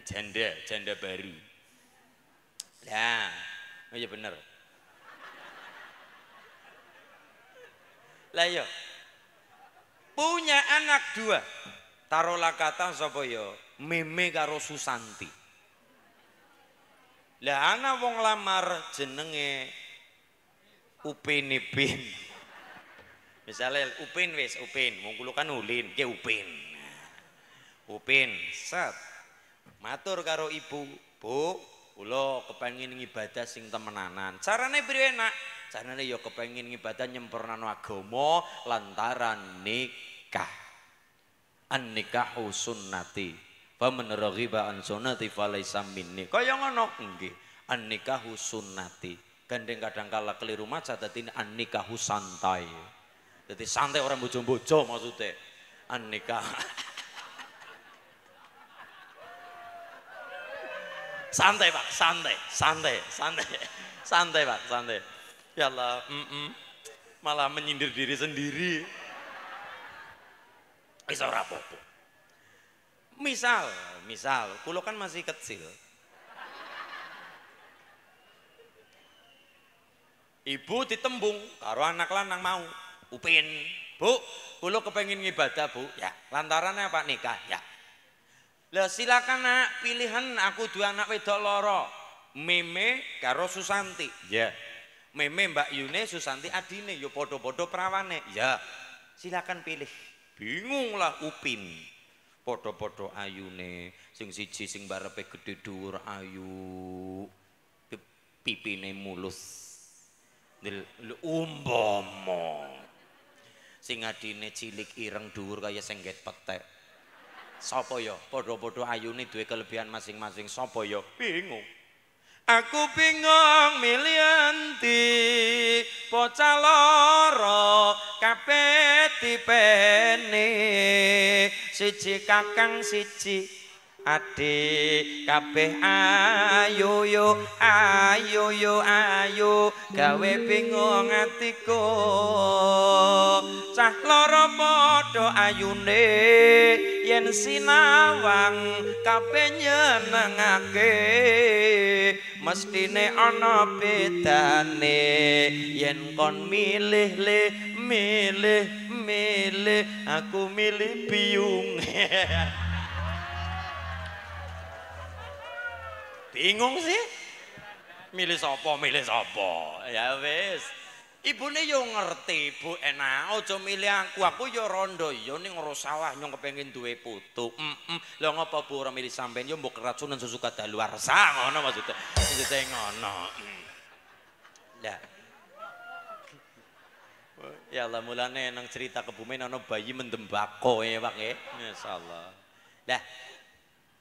janda, janda baru. Nah, oh iya bener. Lah yo iya. Punya anak dua. Taruhlah kata sapa yo ya? Meme karo Susanti. Lah ana wong lamar jenenge ipin misalnya upin wis upin mungkulu kan ulin ke upin upin set matur karo ibu bu ulo, kepengin ngibadah sing temenanan carane beri enak carane ya kepengin ngibadah nyempurnano agama lantaran nikah an nikah husun nati, man raghiba an sunnati falaisa minni kaya ngono nggih an nikahu sunnati gandeng kadang kala keliru maca dadi an nikahu santai jadi santai orang bojo-bojo maksudnya. aneka nikah. santai pak, santai, santai, santai, santai pak, santai. Ya Allah, mm -mm. malah menyindir diri sendiri. Isora popo. Misal, misal, kulo kan masih kecil. Ibu ditembung karo anak lanang mau. Upin, Bu, kula kepengin ngibadah, Bu. Ya, lantaran pak nikah? Ya. Lah silakan Nak, pilihan aku dua anak wedok loro. Meme karo Susanti. Ya. Meme Mbak Yune, Susanti adine ya padha-padha prawane. Ya. Silakan pilih. Bingung lah Upin. Padha-padha ayune, sing siji sing barepe gedhe dhuwur ayu. Pipine mulus. Umbomo. sing cilik ireng dhuwur kaya sengget petek sapa ya padha-padha ayune duwe kelebihan masing-masing sapa ya bingung aku bingung milianti pocaloro, loro kabeh dipeni siji kakang siji ade kabeh ayo yo ayo yo ayo gawe bingung atiku cah loro padha ayune yen sinawang kabeh nyenengake mestine ana bedane yen kon milih le milih milih aku milih biung bingung sih milih sopo milih sopo ya wis ibu ini yo ngerti ibu enak ojo milih aku aku yo rondo yo nih ngurus sawah nyong kepengen duwe putu mm -mm. lo ngapa bu orang milih sampein yo mau keracunan susu kata luar sang ngono maksudnya maksudnya ngono ya mm. ya Allah mulanya nang cerita kebumen ono bayi mendembako ya pak ya insya Allah nah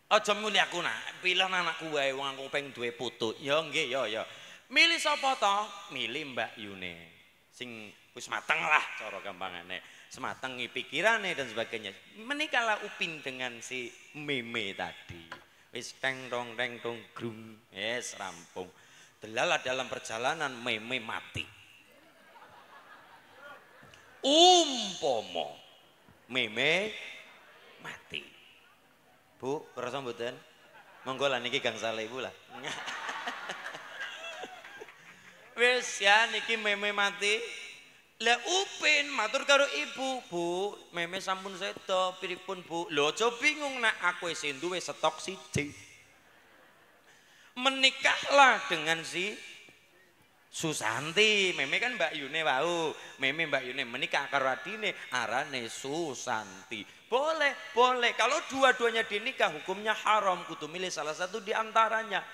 Aja muni aku nak, pilih anakku wae wong aku peng duwe putu. Ya nggih ya ya. Milih sapa to? Milih Mbak Yune. Sing wis mateng lah cara gampangane. Sematengi pikirane dan sebagainya. Menikahlah Upin dengan si Meme tadi. Wis teng tong teng tong grung. Yes, rampung. Delala dalam perjalanan Meme mati. Umpomo Meme mati Bu, kerasa mboten? Monggo lah niki gang sale ibu lah. Wis ya niki meme mati. Lah Upin matur karo ibu, Bu, meme sampun seda pun Bu? Lho aja bingung nak aku isih duwe stok siji. Menikahlah dengan si Susanti, meme kan Mbak Yune wau. Meme Mbak Yune menikah karo adine arane Susanti. Boleh, boleh. Kalau dua-duanya dinikah hukumnya haram kudu milih salah satu di antaranya.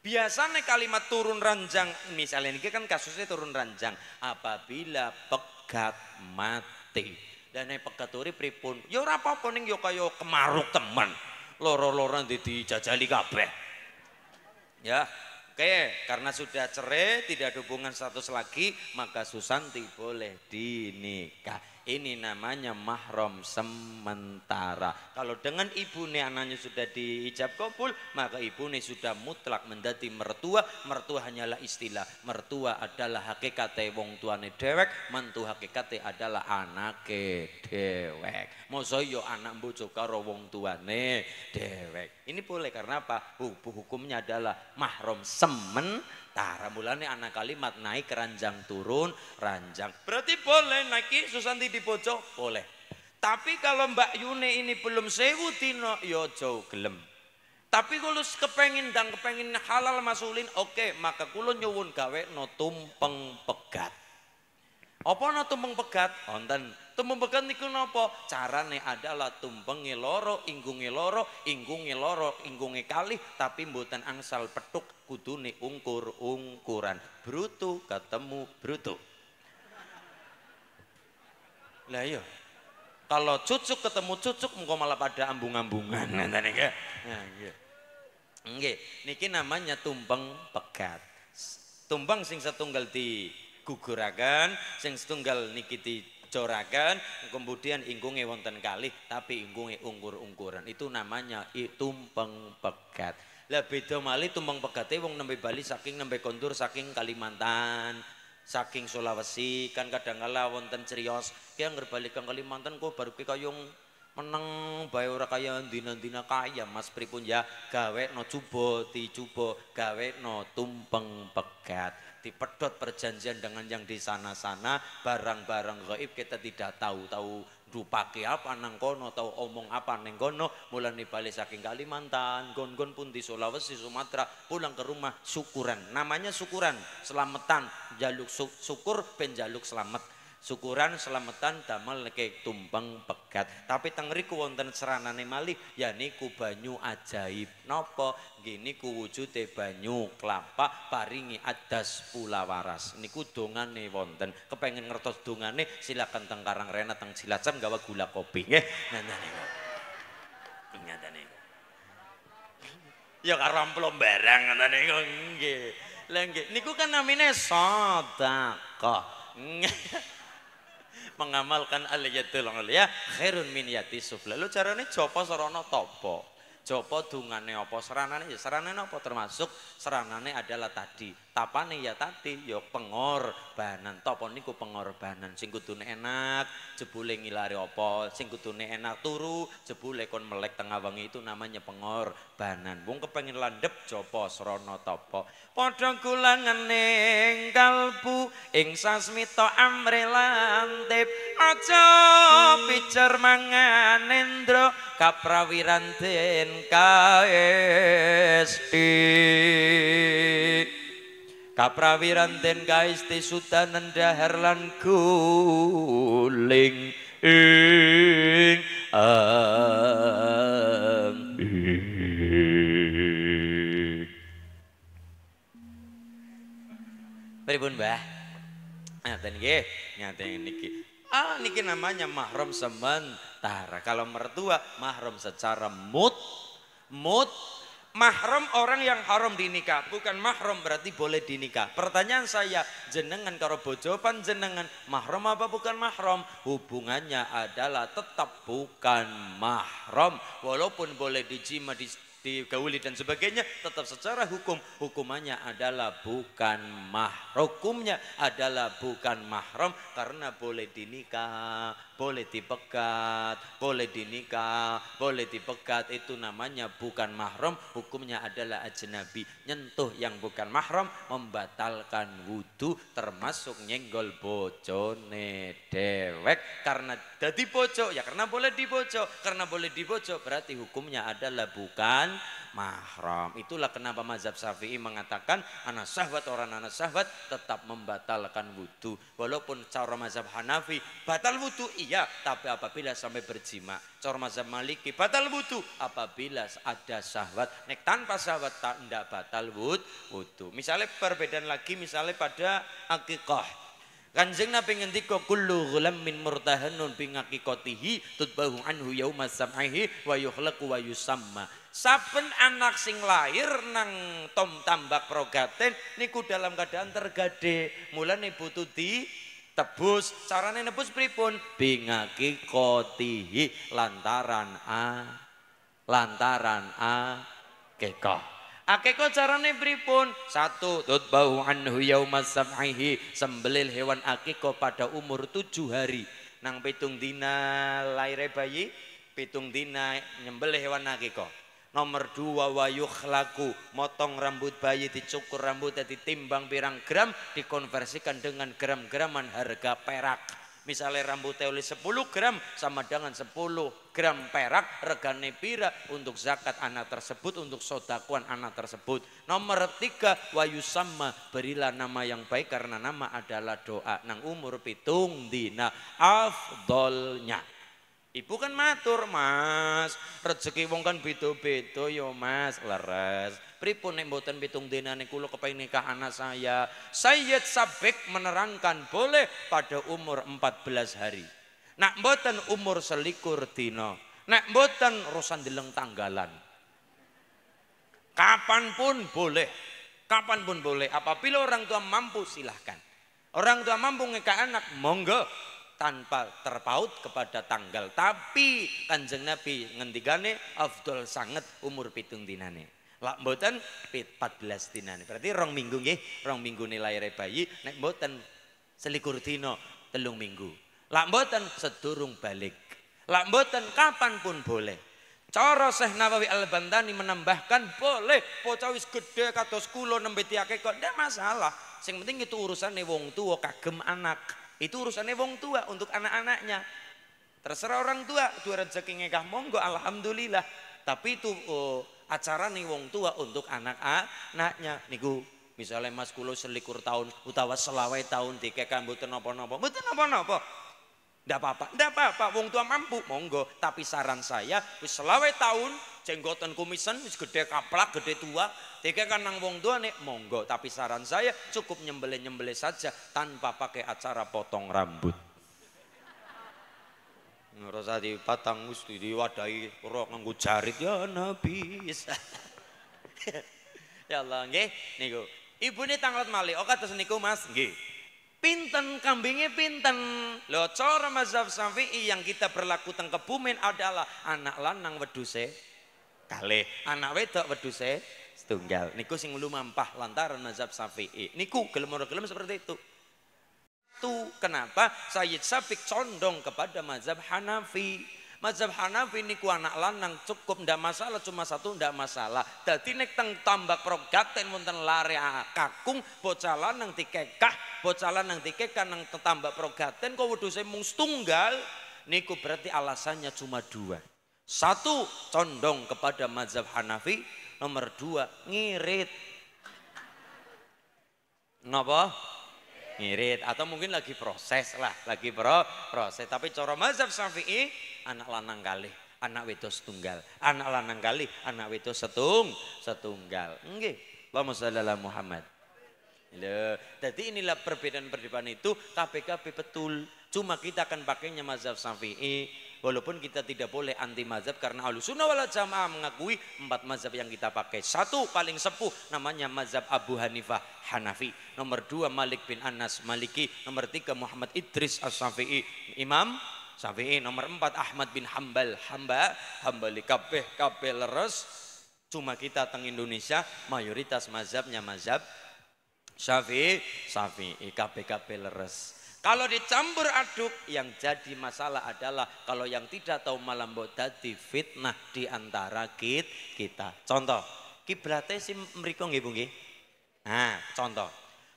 Biasanya kalimat turun ranjang, misalnya ini kan kasusnya turun ranjang. Apabila pegat mati. Dan yang pegat uri pripun. Ya ora apa-apa ning ya kaya kemaruk temen. Loro-loro nanti dijajali kabeh. Ya, Oke, karena sudah cerai, tidak ada hubungan status lagi, maka Susanti boleh dinikah. Ini namanya mahram sementara. Kalau dengan ibu nih anaknya sudah diijab kabul, maka ibu nih sudah mutlak menjadi mertua. Mertua hanyalah istilah. Mertua adalah hakikat wong tuane dewek, mantu hakikatnya adalah anak dewek. Masa anak bojo karo wong tuane dewek. Ini boleh karena apa? Hukumnya adalah mahram sementara Tara mulane anak kalimat naik ranjang turun ranjang. Berarti boleh naik Susanti di pojok boleh. Tapi kalau Mbak Yune ini belum sewu dino yo ya jauh gelem. Tapi kalau kepengin dan kepengin halal masulin oke okay, maka kulo nyuwun gawe no tumpeng pegat. Apa no tumpeng pegat? Onten Tumbekan niku napa? Carane adalah tumbenge loro, inggunge loro, inggunge loro, inggunge kalih tapi mboten angsal petuk kudune ungkur-ungkuran. Brutu ketemu brutu. Lah iya. Kalau cucuk ketemu cucuk mengko malah pada ambung-ambungan ngene iki. Nah, nggih. Iya. Nggih, niki namanya tumbeng pegat. Tumbang sing setunggal diguguraken, sing setunggal niki di dijorakan kemudian ingkunge wonten kalih tapi ingkunge ungkur-ungkuran itu namanya tumpeng pegat lah beda malih tumpeng pegate wong nembe Bali saking nembe kondur saking Kalimantan saking Sulawesi kan kadang kala wonten cerios kaya ngerbalik Kalimantan kok baru kayung meneng bae ora kaya dina-dina kaya Mas pripun ya gawe no cubo gawe no tumpeng pegat dipedot perjanjian dengan yang di sana-sana barang-barang gaib kita tidak tahu tahu dupake apa nang kono tahu omong apa nang kono mulai balik saking Kalimantan gon-gon pun di Sulawesi Sumatera pulang ke rumah syukuran namanya syukuran selamatan jaluk syukur penjaluk selamat syukuran selamatan damel ke tumpeng pegat tapi tengriku riku wonten seranane malih ya niku banyu ajaib nopo gini ku wujude banyu kelapa paringi adas pula waras niku dongane wonten kepengen ngertos dongane silakan teng Karang Renat teng Cilacap gawa gula kopi nggih ngandane ngandane ya karo amplop barang ngandane nggih lha nggih niku kan namine sedekah mengamalkan aliyatul ulia khairun min yati sufla. Lu carane jopo sarana topo. Jopo dungane apa seranane? Ya seranane apa termasuk seranane adalah tadi tapane ya tadi ya pengorbanan topo niku pengorbanan sing kudune enak jebule ngilari apa sing kudune enak turu jebule kon melek tengah wengi itu namanya pengorbanan wong kepengin landep jopo srana topo padha gulangan ing kalbu ing sasmita amre lantip aja picer mangan endro kaprawiran den kaesik. kaprawiranten kaisti sutanen nenda lan guling ing Pripun Mbah? Ngaten nggih, ngaten niki. Ah niki namanya mahram sementara. Kalau mertua mahram secara mut mut mahram orang yang haram dinikah bukan mahram berarti boleh dinikah pertanyaan saya jenengan karo bojo jenengan mahram apa bukan mahram hubungannya adalah tetap bukan mahram walaupun boleh dijima di digauli dan sebagainya tetap secara hukum hukumannya adalah bukan mahram hukumnya adalah bukan mahram karena boleh dinikah boleh dipegat, boleh dinikah, boleh dipegat itu namanya bukan mahram, hukumnya adalah ajnabi. Nyentuh yang bukan mahram membatalkan wudhu termasuk nyenggol bojone dewek karena jadi bojo ya karena boleh dibojo, karena boleh dibojo berarti hukumnya adalah bukan mahram. Itulah kenapa mazhab Syafi'i mengatakan anak sahabat orang anak sahabat tetap membatalkan wudhu. Walaupun cara mazhab Hanafi batal wudhu iya, tapi apabila sampai berjima. Cara mazhab Maliki batal wudhu apabila ada sahabat, Nek tanpa sahabat tak tidak batal wudhu. Misalnya perbedaan lagi misalnya pada akikah. Kanjeng Nabi ngendika kullu ghulam min murtahanun bi ngaqiqatihi tudbahu anhu yauma sam'ihi wa yukhlaqu wa yusamma saben anak sing lahir nang tom tambak progaten niku dalam keadaan tergade mulane butuh tuti tebus carane nebus pripun bingaki kotihi lantaran a lantaran a keko. Akeko carane pripun? Satu, bau anhu yauma masamahi, sembelil hewan akeko pada umur tujuh hari. Nang pitung dina lahir bayi, pitung dina nyembelih hewan akeko. Nomor dua wayuh laku, motong rambut bayi dicukur rambut ditimbang pirang gram dikonversikan dengan gram-graman harga perak. Misalnya rambut teoli 10 gram sama dengan 10 gram perak regane pira untuk zakat anak tersebut untuk sodakuan anak tersebut. Nomor tiga wayu sama berilah nama yang baik karena nama adalah doa nang umur pitung dina afdolnya. Ibu kan matur, Mas. Rezeki wong kan beda-beda ya, Mas. Leres. Pripun nek mboten pitung dina nek kula kepengin nikah anak saya. Sayyid Sabik menerangkan boleh pada umur 14 hari. Nak mboten umur selikur dina. Nak mboten rosan deleng tanggalan. pun boleh. Kapan pun boleh. Apabila orang tua mampu silahkan. Orang tua mampu nikah anak monggo tanpa terpaut kepada tanggal tapi kanjeng nabi ngendikane afdol sangat umur pitung dinane lak mboten 14 dinane berarti rong minggu nggih rong minggu nilai bayi nek mboten selikur dino telung minggu lak mboten sedurung balik lak mboten pun boleh Cara Syekh Nawawi Al-Bantani menambahkan boleh bocah wis gedhe kados kula nembe tiake kok ndak masalah. Sing penting itu urusan nih wong tuwa kagem anak. Itu urusannya wong tua untuk anak-anaknya. Terserah orang tua, juara rezeki ngekah monggo alhamdulillah. Tapi itu oh, acara nih wong tua untuk anak-anaknya. Niku misalnya mas kulo selikur tahun utawa selawai tahun dikekah mboten nopo-nopo, Mboten nopo-nopo, Tidak apa-apa, tidak apa-apa wong tua mampu monggo, tapi saran saya selawai tahun jenggotan kumisan, gede kaplak, gede tua, Tiga kan nang wong tua nih, monggo. Tapi saran saya cukup nyembelih-nyembelih saja tanpa pakai acara potong rambut. Ngerasa di patang gusti diwadahi rok nganggo jarit ya nabi. ya Allah nggih ibu ini tanggal malih. Oke terus niku Mas nggih. Pinten kambingnya pinten. Lo cara mazhab Syafi'i yang kita berlaku teng adalah anak lanang weduse kalih, anak wedok weduse tunggal. Niku sing lumampah lantaran mazhab Syafi'i. Niku gelem-gelem seperti itu. Itu kenapa Sayyid Syafiq condong kepada mazhab Hanafi. Mazhab Hanafi niku anak lanang cukup ndak masalah cuma satu ndak masalah. Dadi nek teng tambak progaten wonten lare kakung bocah lanang dikekah, bocah lanang dikekah nang tambak progaten kok wedhuse mung setunggal niku berarti alasannya cuma dua. Satu condong kepada mazhab Hanafi, Nomor dua, ngirit. Napa? Ngirit. Atau mungkin lagi proses lah. Lagi pro proses. Tapi coro mazhab syafi'i, anak lanang kali. Anak wedo setunggal. Anak lanang kali. Anak wedo setung. Setunggal. Enggih. Allahumma sallallahu Muhammad. jadi inilah perbedaan-perbedaan itu KPKP betul. Cuma kita akan pakainya mazhab Syafi'i, Walaupun kita tidak boleh anti mazhab karena ahlu sunnah wal jamaah mengakui empat mazhab yang kita pakai. Satu paling sepuh namanya mazhab Abu Hanifah Hanafi. Nomor dua Malik bin Anas Maliki. Nomor tiga Muhammad Idris As-Syafi'i Imam Syafi'i. Nomor empat Ahmad bin Hambal Hamba Hambali kabeh kabeh leres. Cuma kita teng Indonesia mayoritas mazhabnya mazhab Syafi'i Syafi'i kabeh kabeh leres. Kalau dicampur aduk, yang jadi masalah adalah kalau yang tidak tahu malam mbok dadi fitnah di antara kita. Contoh, kiblatnya si mereka nggih Bu Nah, contoh.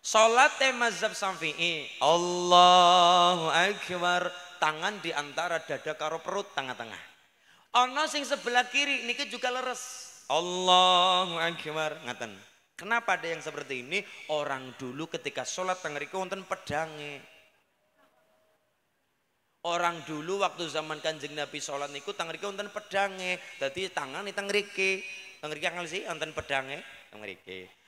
Salat mazhab Syafi'i, Allah, akbar, tangan di antara dada karo perut tengah-tengah. Ono sing sebelah kiri niki juga leres. Allah, akbar, ngaten. Kenapa ada yang seperti ini? Orang dulu ketika sholat tengeriku wonten pedangnya. Orang dulu waktu zaman Kanjeng Nabi sholat niku tang mriki wonten pedange. Dadi tangan teng mriki. Teng mriki angel sih wonten pedange teng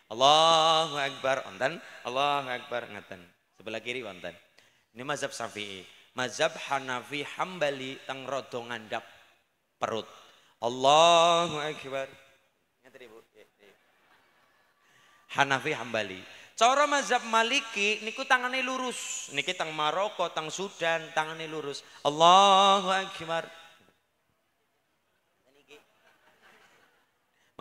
Allahu Akbar wonten, Allahu Akbar ngeten. Sebelah kiri wonten. Ini mazhab Syafi'i. Mazhab Hanafi Hambali tang rada ngandhap perut. Allahu Akbar. Ngeten iya, iya. Hanafi Hambali. Cara mazhab Maliki niku tangane lurus. Niki tang Maroko, tang Sudan, tangane lurus. Allahu akbar.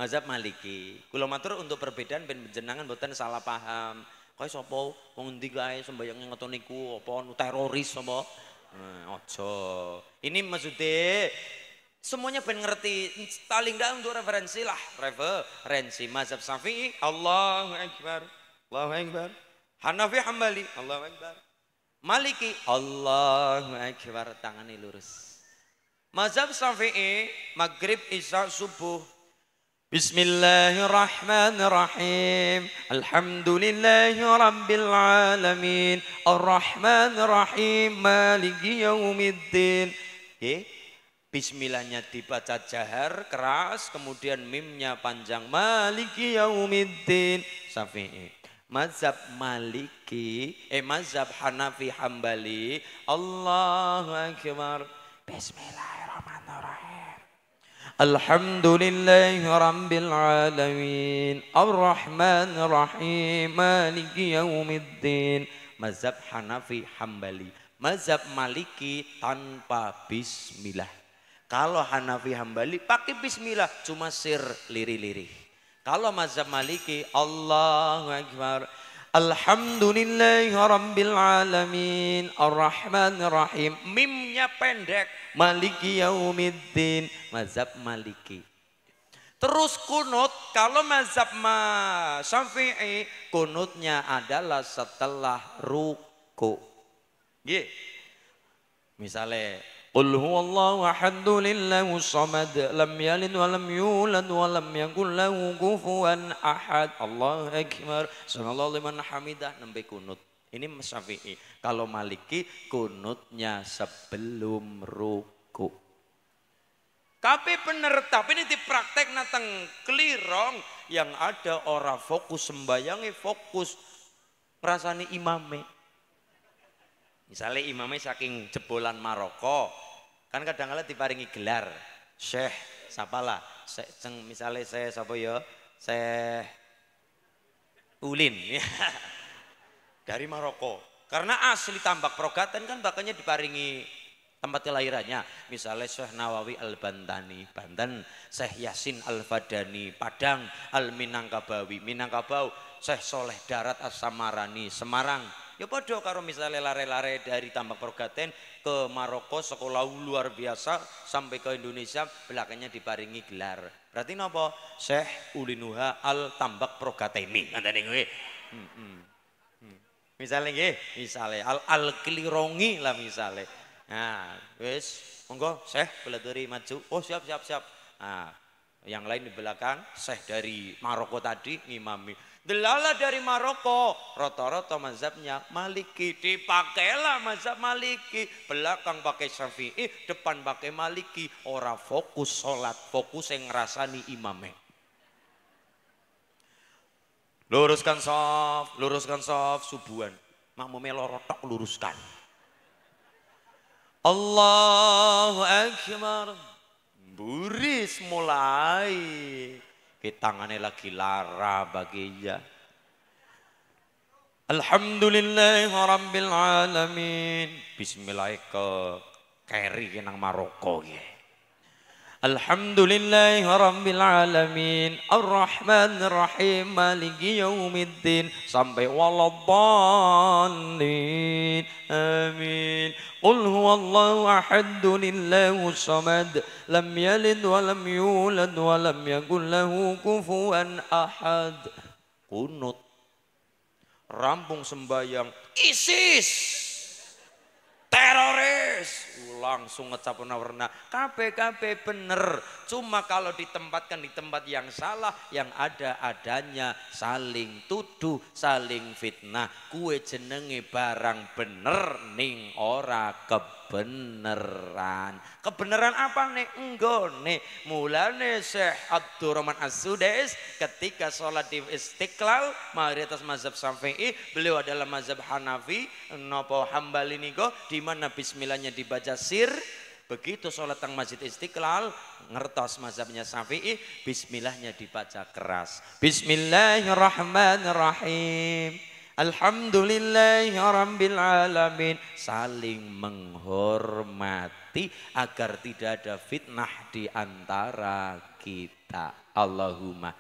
Mazhab Maliki. Kula matur untuk perbedaan ben jenengan mboten salah paham. Kowe sapa wong ndi kae sembayange ngoten niku apa anu, teroris sapa? ojo. Hmm, Ini maksudnya semuanya ben ngerti paling ndak untuk referensi lah referensi mazhab Syafi'i Allahu akbar Allahu Akbar. Hanafi Hambali, Allahu Akbar. Maliki, Allahu Akbar. Tangannya lurus. Mazhab Syafi'i, Maghrib, Isya, Subuh. Bismillahirrahmanirrahim. Alhamdulillahi Rabbil Alamin. Ar-Rahmanirrahim. Maliki Yaumiddin. Okay. Bismillahnya dibaca jahar keras, kemudian mimnya panjang. Maliki Yaumiddin. Syafi'i mazhab Maliki, eh mazhab Hanafi Hambali, Allahu Akbar. Bismillahirrahmanirrahim. Alhamdulillahi Rabbil Alamin Ar-Rahman Rahim Maliki Yaumiddin Mazhab Hanafi Hambali Mazhab Maliki tanpa Bismillah Kalau Hanafi Hambali pakai Bismillah Cuma sir liri lirih kalau mazhab Maliki, Allahu Akbar. Alhamdulillahirrabbilalamin Ar-Rahmanirrahim rahim. Mimnya pendek. Maliki yaumiddin. Mazhab Maliki. Terus kunut kalau mazhab ma Syafi'i kunutnya adalah setelah ruku. Gih. Misale قل هو الله أحد لله الصمد لم يلد ولم يولد ولم يكن له كفوا أحد الله أكبر سبحان الله لمن حمده نبي kunut ini Syafi'i kalau Maliki kunutnya sebelum ruku tapi benar, tapi ini dipraktek nateng kelirong yang ada orang fokus sembayangi fokus ngerasani imame misalnya imame saking jebolan Maroko Kan kadang-kala diparingi gelar. Syekh, sapalah. Syekh, misalnya saya sapa ya? Syekh Ulin. Dari Maroko. Karena asli tambak progatan kan bakanya diparingi tempat kelahirannya. Misalnya Syekh Nawawi Al-Bantani, Banten. Syekh Yasin Al-Fadani, Padang. Al-Minangkabawi, Minangkabau. Syekh Soleh Darat As-Samarani, Semarang. Ya padha karo misalnya lare-lare dari tambak progaten ke Maroko sekolah luar biasa sampai ke Indonesia belakangnya diparingi gelar berarti nopo Syekh Ulinuha Al Tambak Progatemi ngenteni hmm, hmm. hmm. misalnya nggih misale Al Al Klirongi lah misalnya nah wes monggo Syekh Beladuri maju oh siap siap siap nah yang lain di belakang Syekh dari Maroko tadi ngimami Delala dari Maroko, rata-rata mazhabnya Maliki. Dipakailah mazhab Maliki. Belakang pakai Syafi'i, depan pakai Maliki. Ora fokus sholat, fokus yang ngerasani imamnya. Luruskan sof, luruskan sof, subuhan. Makmumnya lorotok luruskan. Allahu Akbar. Buris mulai. Ki tangannya lagi lara baginya. Alhamdulillah rabbil alamin. Bismillah nang Maroko ya. الحمد لله رب العالمين الرحمن الرحيم مالك يوم الدين sampai الضالين amin قل هو الله أحد لله الصمد لم يلد ولم يولد ولم يكن له كفوا أحد kunut rampung سمبايان ISIS teroris. Uh, langsung ngecap warna-warna. KPKP bener. Cuma kalau ditempatkan di tempat yang salah, yang ada adanya saling tuduh, saling fitnah. Kue jenenge barang bener ning ora ke kebenaran. Kebenaran apa nih? Enggone. Mulane Syekh Rahman As-Sudais ketika sholat di Istiqlal mayoritas mazhab Syafi'i, beliau adalah mazhab Hanafi, nopo Hambali niku di mana bismillahnya dibaca sir Begitu sholat tang masjid istiqlal, ngertos mazhabnya Syafi'i, bismillahnya dibaca keras. Bismillahirrahmanirrahim. Alhamdulillahirrahmanirrahim Saling menghormati agar tidak ada fitnah di antara kita Allahumma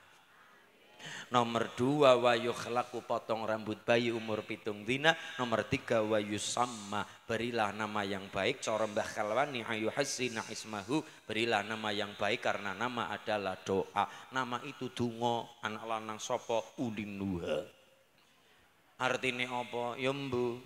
Nomor dua wayu khlaku potong rambut bayi umur pitung dina. Nomor tiga wayu sama berilah nama yang baik. Corom bakhalwani kalwani ayu hasina ismahu berilah nama yang baik karena nama adalah doa. Nama itu dungo anak lanang sopo ulin nuha. Artine apa? Yumbu. Ya,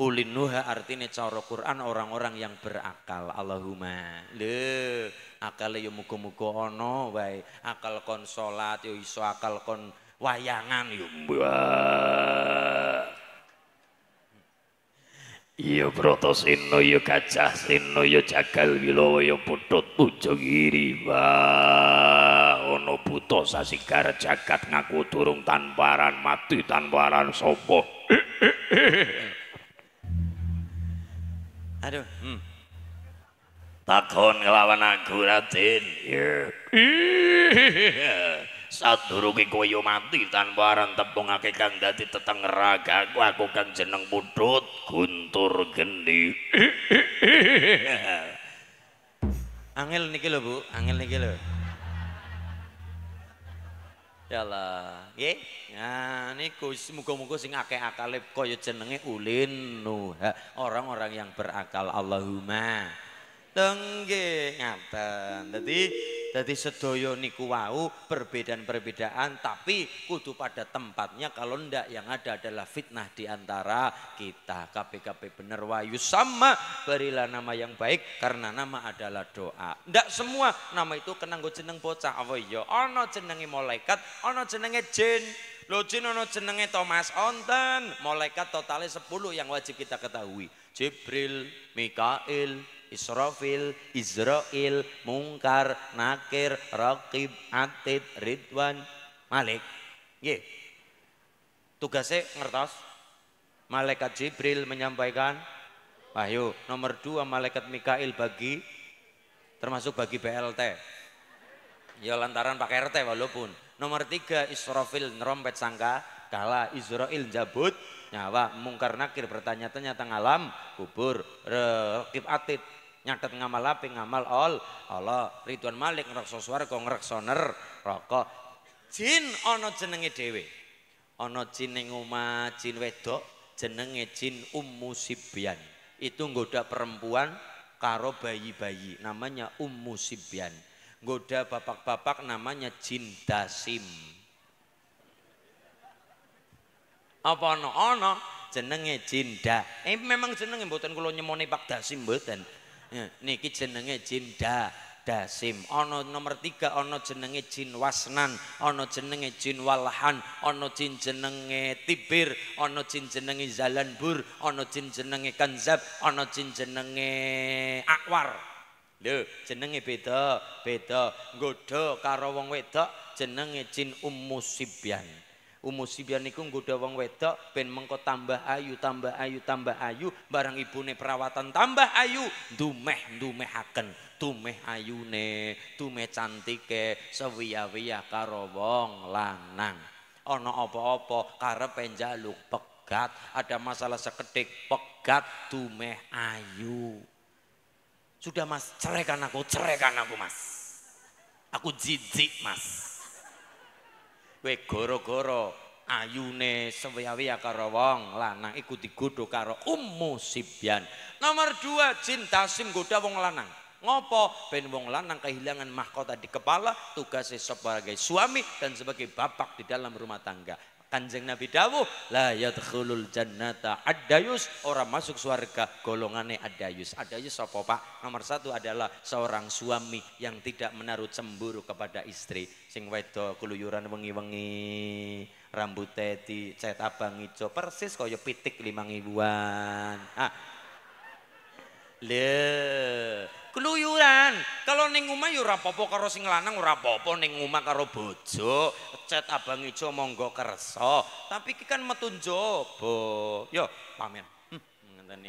Ulin Ulinuha artine cara Quran orang-orang yang berakal. Allahumma. Le, akal ya muga-muga ana wae. Akal kon salat ya iso akal kon wayangan yumbu. Ya, Iyo broto sinu, iyo kacah sinu, iyo cakal wilowo, iyo putut ujo giri, ono buto sasikar jagat ngaku Durung tanparan mati tanparan sopo. Aduh. Hmm. Takon ngelawan aku, Raden. Yeah. saat sadurunge kaya mati tanpa aran ake kang dadi raga aku kang jeneng budut Guntur Gendi Angel niki lho Bu, angel niki lho. Ya Allah, nggih. Nah, niku muga-muga sing ake akalip koyo jenenge Ulin Nuha, orang-orang yang berakal Allahumma Tengge ngaten. jadi jadi sedoyo niku wau perbedaan-perbedaan tapi kudu pada tempatnya kalau ndak yang ada adalah fitnah diantara antara kita. KPKP bener wayu sama berilah nama yang baik karena nama adalah doa. Ndak semua nama itu kenang gue jeneng bocah. Apa oh iya ana malaikat, ono jenenge jin. lo jin ono jenenge Thomas onten. Malaikat totalnya sepuluh yang wajib kita ketahui. Jibril, Mikail, Israfil, Izrail, Mungkar, Nakir, Rakib, Atid, Ridwan, Malik. Ye. Tugasnya ngertos. Malaikat Jibril menyampaikan wahyu. Nomor dua malaikat Mikail bagi termasuk bagi BLT. Ya lantaran pakai RT walaupun. Nomor tiga Israfil nerompet sangka kala Israel jabut nyawa mungkar nakir bertanya-tanya tentang alam kubur rekib atid nyatet ngamal api ngamal all Allah Ridwan Malik ngrekso ngerakso ner rokok jin ono jenenge dewe ono jin ning jin wedok jenenge jin Ummu sibian itu goda perempuan karo bayi-bayi namanya Ummu sibian goda bapak-bapak namanya jin Dasim apa ono ono jenenge jin da eh memang jenenge mboten kula nyemone Pak Dasim mboten niki jenenge jin da dasim ana nomor tiga, ana jenenge jin wasnan ana jenenge jin walhan ana jin jenenge tibir ana jin jenenge zalanbur ana jin jenenge kanzab ana jin jenenge akwar lho jenenge beda beda nggodha karo wong wedok jenenge jin ummusibyan Umusibian niku nggoda wong wedok ben mengko tambah ayu, tambah ayu, tambah ayu, barang ibune perawatan tambah ayu, dumeh dumehaken, tumeh ayune, tumeh cantike, sewiya-wiya karo wong lanang. Ana apa-apa karepe njaluk pegat, ada masalah seketik pegat tumeh ayu. Sudah Mas, kan aku, kan aku Mas. Aku jijik Mas kowe goro-goro ayune seweya-weya karo wong lanang iku digodho karo ummu sibyan. Nomor dua cinta tasim goda wong lanang. Ngopo ben wong lanang kehilangan mahkota di kepala, tugasnya sebagai suami dan sebagai bapak di dalam rumah tangga. Kanjeng Nabi dawuh, la yadkhulul jannata adayus, orang masuk surga golongane adayus. Adayus sapa, Pak? Nomor satu adalah seorang suami yang tidak menaruh cemburu kepada istri. Sing wedo keluyuran wengi-wengi, rambutnya cet abang ijo, persis kaya pitik limang ibuan Ah. Le, keluyuran. Kalau ning omah ya ora apa-apa karo sing lanang ora apa-apa ning omah karo bojo, cet abang ijo monggo kerso. Tapi iki kan metu njaba. Yo, pamen. Hm, ngenten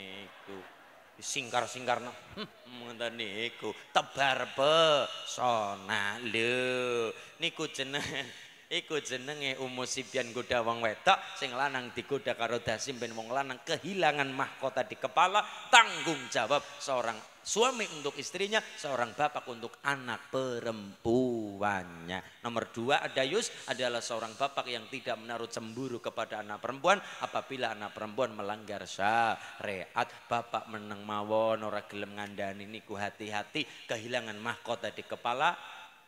Singkar-singkarna. Hm, ngenten niku. Tebar pesona lho. Niku jeneng Iku jenenge umu sipian goda wong wedok sing lanang digoda karo dasim ben wong lanang kehilangan mahkota di kepala tanggung jawab seorang Suami untuk istrinya, seorang bapak untuk anak perempuannya. Nomor dua, Dayus adalah seorang bapak yang tidak menaruh cemburu kepada anak perempuan apabila anak perempuan melanggar syariat. Bapak meneng mawon, ora gelem ngandani niku hati-hati kehilangan mahkota di kepala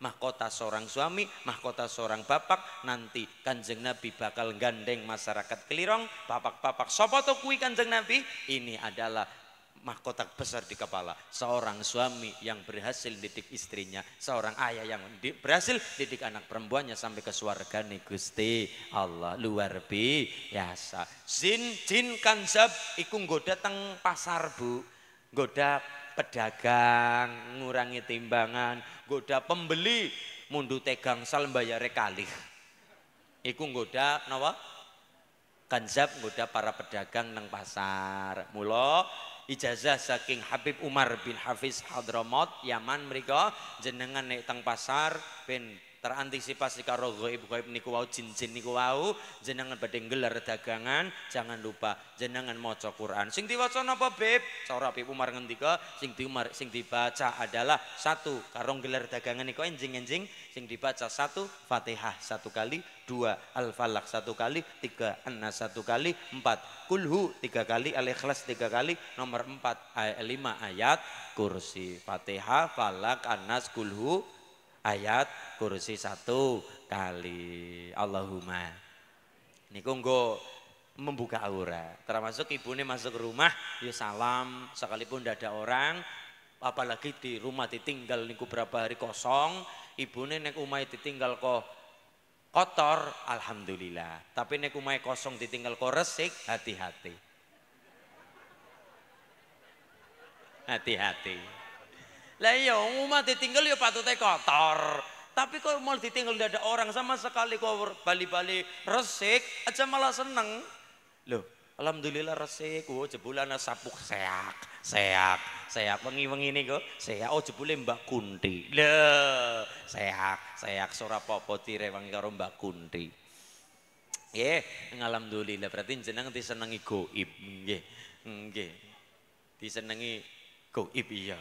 mahkota seorang suami, mahkota seorang bapak, nanti kanjeng Nabi bakal gandeng masyarakat kelirong, bapak-bapak, sopoto kui kanjeng Nabi, ini adalah mahkota besar di kepala. Seorang suami yang berhasil didik istrinya, seorang ayah yang berhasil didik anak perempuannya sampai ke surga nih Gusti Allah luar biasa. Zin, jin kanzab ikung goda teng pasar Bu. Goda pedagang, ngurangi timbangan, goda pembeli, mundu tegang sal bayare kalih. Ikung goda nawa kanzab goda para pedagang nang pasar. Mulo ijazah saking Habib Umar bin Hafiz Hadramaut Yaman mereka jenengan naik tang pasar ben terantisipasi karo gaib gaib niku wau jin jin niku wau jenengan badhe gelar dagangan jangan lupa jenengan maca Quran sing diwaca napa beb cara ibu Umar ngendika sing di Umar sing dibaca adalah satu karo gelar dagangan niku enjing-enjing sing dibaca satu Fatihah satu kali dua al falak satu kali tiga an satu kali empat Kulhu tiga kali Al-Ikhlas tiga kali nomor empat ay, lima ayat kursi Fatihah Falak anas Kulhu ayat kursi satu kali Allahumma ini nggo membuka aura termasuk ibunya masuk rumah ya salam sekalipun tidak ada orang apalagi di rumah ditinggal niku berapa hari kosong ibunya nek umai ditinggal kok kotor alhamdulillah tapi nek umai kosong ditinggal kok resik hati-hati hati-hati lah iya umat ditinggal ya patutnya kotor. Tapi kok mau ditinggal tidak ada orang sama sekali Kau bali-bali resik aja malah seneng. Loh, alhamdulillah resik. Oh, jebulana sapuk seak, seak, seak wengi-wengi ini kok. Seak oh jebule Mbak Kunti. Loh, seak, seak sora popo tire wengi karo Mbak Kunti. Nggih, alhamdulillah berarti jeneng disenengi goib. Nggih. Nggih. Disenengi goib iya.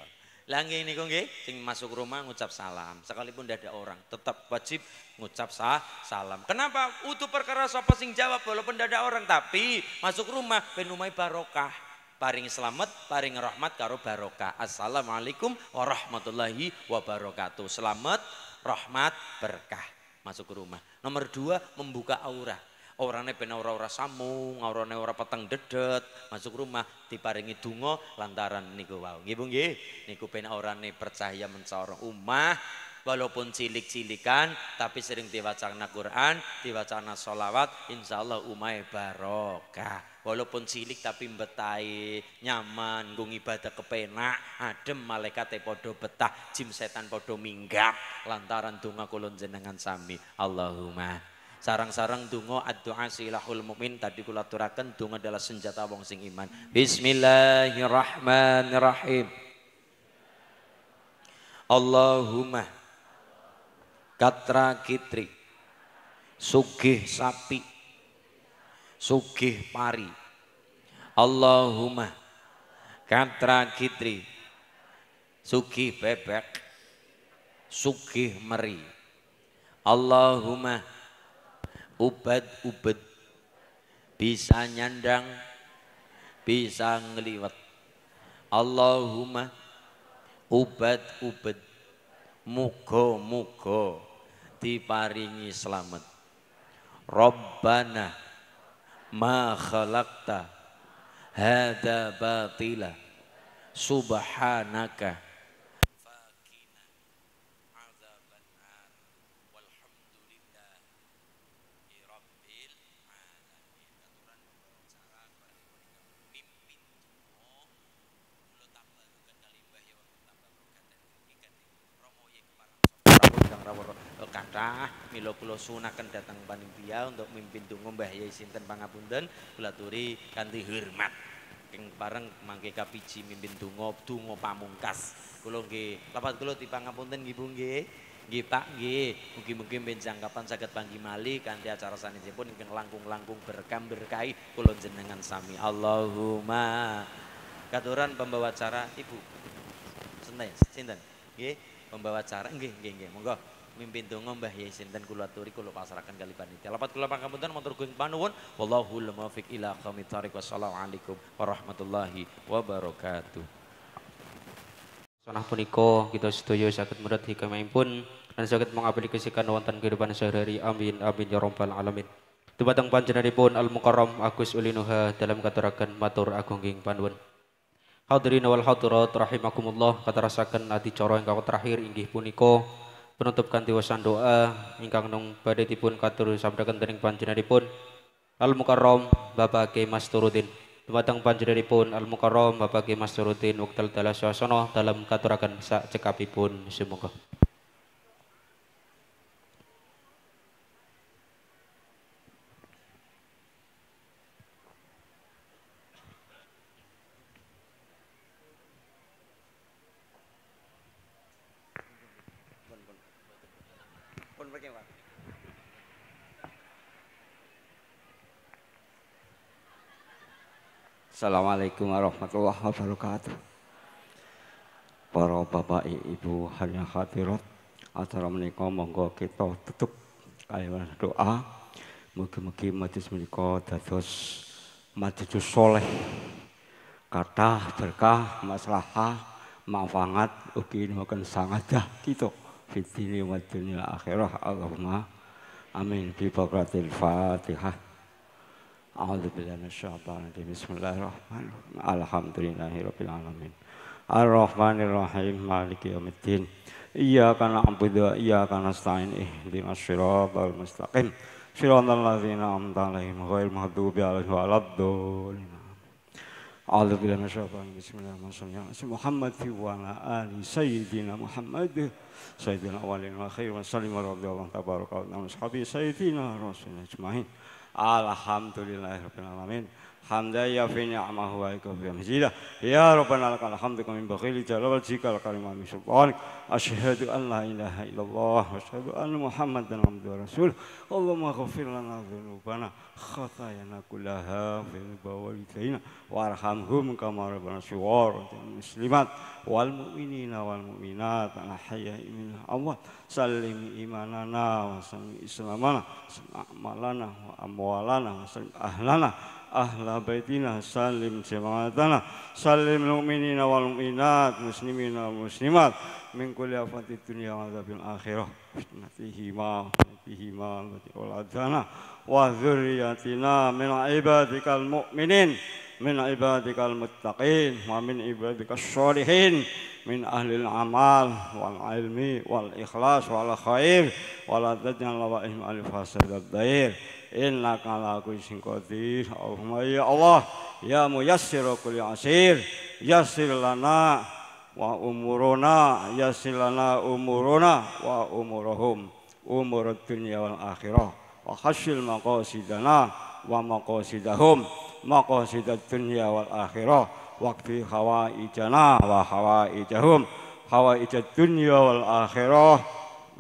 Langi ini nggih sing masuk rumah ngucap salam. Sekalipun tidak ada orang, tetap wajib ngucap sah, salam. Kenapa? Utuh perkara sopo sing jawab walaupun tidak ada orang, tapi masuk rumah penumai barokah. Paring selamat, paring rahmat karo barokah. Assalamualaikum warahmatullahi wabarakatuh. Selamat, rahmat, berkah masuk ke rumah. Nomor dua, membuka aura aurane ben ora-ora samung, aurane ora peteng dedet, masuk rumah diparingi donga lantaran niku wau. Nggih Bu nggih, niku ben aurane percaya mencorong umah walaupun cilik-cilikan tapi sering diwacana Quran, diwacana sholawat, insya Allah umai barokah. Walaupun cilik tapi betai, nyaman, gung ibadah kepenak, adem malaikat podo betah, jim setan podo minggat, lantaran tunga kulon jenengan sami. Allahumma sarang-sarang dungo dua silahul mu'min tadi kula turakan dungo adalah senjata wong sing iman bismillahirrahmanirrahim Allahumma katra kitri sugih sapi sugih pari Allahumma katra kitri sugih bebek sugih meri Allahumma ubed-ubed bisa nyandang bisa ngeliwat Allahumma ubed-ubed mugo-mugo diparingi selamat Rabbana ma khalaqta hada batila subhanaka mila kula sunaken kan dhateng panitia untuk mimpin tunggu Mbah Yai sinten pangapunten kula turi kanthi hormat ing bareng mangke kapiji mimpin donga donga pamungkas kula nggih dapat kula dipangapunten nggih Bu nggih Nggih Pak nggih, mugi-mugi benjangkapan saged panggi malih kanthi acara sanesipun ingkang langkung-langkung berkam berkahi kula jenengan sami. Allahumma. Katuran pembawa acara Ibu. Sinten? Sinten? Nggih, pembawa acara nggih nggih nggih. Monggo mimpin donga Mbah Yai sinten kula aturi kula pasrahaken kali panitia. Lapat kula pangapunten matur guing panuwun. Wallahu muwaffiq ila khamit thariq. Wassalamualaikum warahmatullahi wabarakatuh. Sonah punika kita sedaya saged murid hikmahipun dan saged mengaplikasikan wonten kehidupan sehari-hari. Amin amin ya rabbal alamin. Dumateng panjenenganipun Al Mukarram Agus Ulinuha dalam katuraken matur agung ing panuwun. Hadirin wal hadirat rahimakumullah katerasaken ati cara ingkang terakhir inggih punika penutup kanthi doa ingkang nung badhe dipun katur sabdaken dening panjenenganipun Al Mukarram Bapak Kiai Masturuddin. Dumateng panjenenganipun Al Mukarram Bapak Kiai Masturuddin wekdal dalasasana dalam katuraken sak cekapipun semoga. Assalamualaikum warahmatullahi wabarakatuh. Para bapak ibu hanya hadirat acara monggo kita tutup kalimat doa. Mugi-mugi majlis menikah dados majelis soleh kata berkah maslahah mafangat ugi sangat sangat kita fitri wa dunya akhirah Allahumma amin bi Fatihah أعوذ بالله من الشيطان الرجيم بسم الله الرحمن الرحيم الحمد لله رب العالمين الرحمن الرحيم مالك يوم الدين إياك نعبد وإياك نستعين اهدنا الصراط المستقيم صراط الذين أنعمت عليهم غير المغضوب عليهم ولا الضالين أعوذ بالله من الشيطان بسم الله الرحمن الرحيم اسم محمد في وعلى آل سيدنا محمد سيدنا الأولين والآخرين وسلم رضي الله تبارك وتعالى عن أصحابه سيدنا رسول أجمعين Alhamdulillahirrahmanirrahim. Hamdai ya fi ni'amahu wa iku fi mazida. Ya Rabbana laka alhamdu kami bakhili jala wal jika laka lima misulkan. Asyhadu an la ilaha illallah. Asyhadu an Muhammad dan Muhammad Rasul. Allahumma ghafir lana zunubana. Khatayana kullaha fi nubawalitaina. Warhamhum kamar ibn suwar. Dan muslimat. Wal mu'minina wal mu'minat. Ana hayya imin awal. Salim imanana. Wa salim islamana. Salim amalana. Wa amwalana. Wa salim ahlana. Wa salim ahlana. أهل بيتنا سلم جماعتنا سلم المؤمنين والمؤمنات مسلمين والمسلمات من كل آفات الدنيا وعذاب الآخرة فتنتهما فتنتهما التي أولادنا وذريتنا من عبادك المؤمنين من عبادك المتقين ومن عبادك الصالحين من أهل الأعمال والعلم والإخلاص والخير ولا تجعل الله إهم الفاسد الدير Inna ala kulli syai'in Allahumma ya Allah ya mu kulli asir yassir lana wa umuruna yassir lana umuruna wa umuruhum umur dunia wal akhirah wa hasil maqasidana wa maqasidahum maqasidat dunia wal akhirah hawa ijana, wa hawa ijat dunia wal akhirah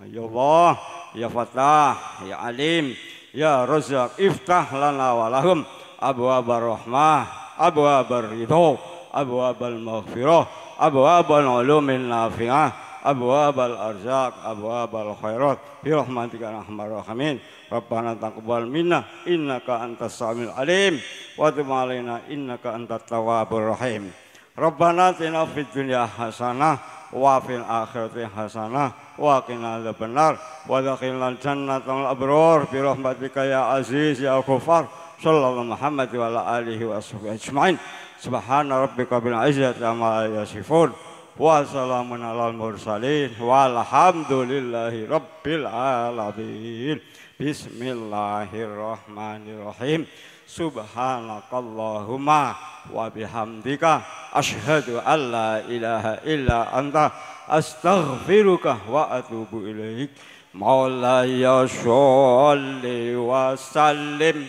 ya Allah ya Fatah ya Alim ya Razak iftah lana walahum abwabar rahmah abar ridho abu maghfirah abwabal ulumin nafi'ah abal arzak abal khairat bi rahmatika ya arhamar rahimin rabbana taqabbal minna innaka antas samiul alim wa tub alaina innaka antat tawwabur rahim rabbana atina fid dunya hasanah wa fil akhirati hasanah wa qina adzaban nar wa dakhilan jannatal abrar bi rahmatika ya aziz ya ghafar sallallahu Muhammad wa ala alihi wa sahbihi ajmain subhana rabbika bil izzati amma yasifun wa salamun alal mursalin walhamdulillahi rabbil alamin bismillahirrahmanirrahim subhanakallahumma wa bihamdika ashhadu allah ilaha illa anta أستغفرك وأتوب إليك مولاي صل وسلم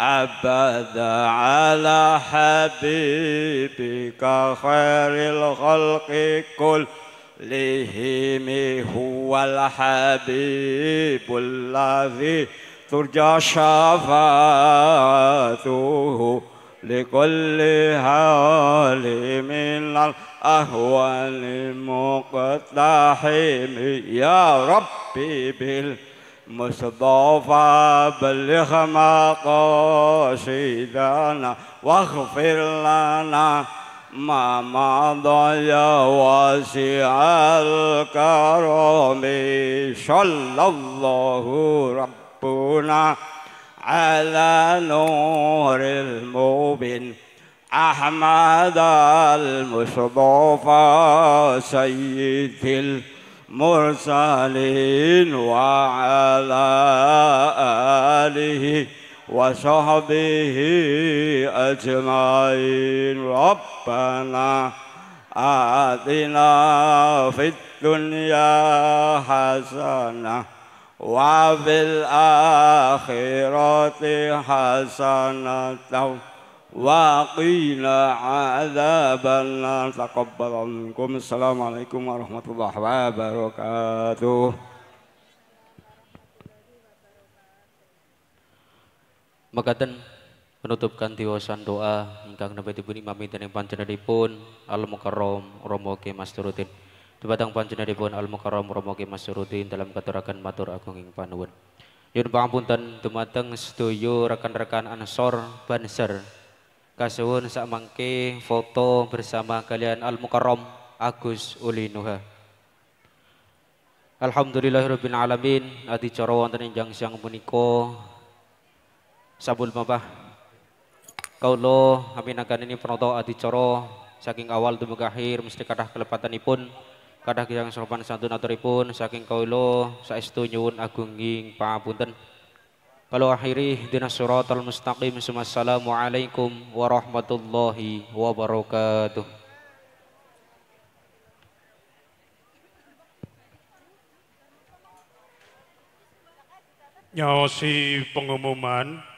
أبدا على حبيبك خير الخلق كل لهم هو الحبيب الذي ترجى شفاعته لكل حال من أهوى المقتحم يا ربي بالمصطفى بلغ مقاصدنا واغفر لنا ما مضى يا واسع الكرم صلى الله ربنا على نور المبين أحمد المصطفى سيد المرسلين وعلى آله وصحبه أجمعين ربنا آتنا في الدنيا حسنة وفي الآخرة حسنة وقينا عذاب النار تقبل منكم السلام عليكم ورحمة الله وبركاته Makatan penutup ganti doa ingkang nabi dipun yang dening pun Al Mukarram Romo turutin. Masturuddin. Dumateng pun Al mukarrom Romo mas turutin dalam keterangan matur agung ing panuwun. Yun pangapunten dumateng setuju rekan-rekan Ansor Banser Kasuhun sak mangke foto bersama kalian Al Mukarram Agus Ulinuha. Alhamdulillahirabbil alamin adi cara wonten injang siang punika sabul mabah amin aminakan ini penoto adi coro saking awal tumeka akhir mesti kelepatan ipun kadah kirang sopan santun aturipun saking kaula saestu nyuwun agunging pangapunten. Kalau akhiri dinas al mustaqim Assalamualaikum warahmatullahi wabarakatuh Nyawasi pengumuman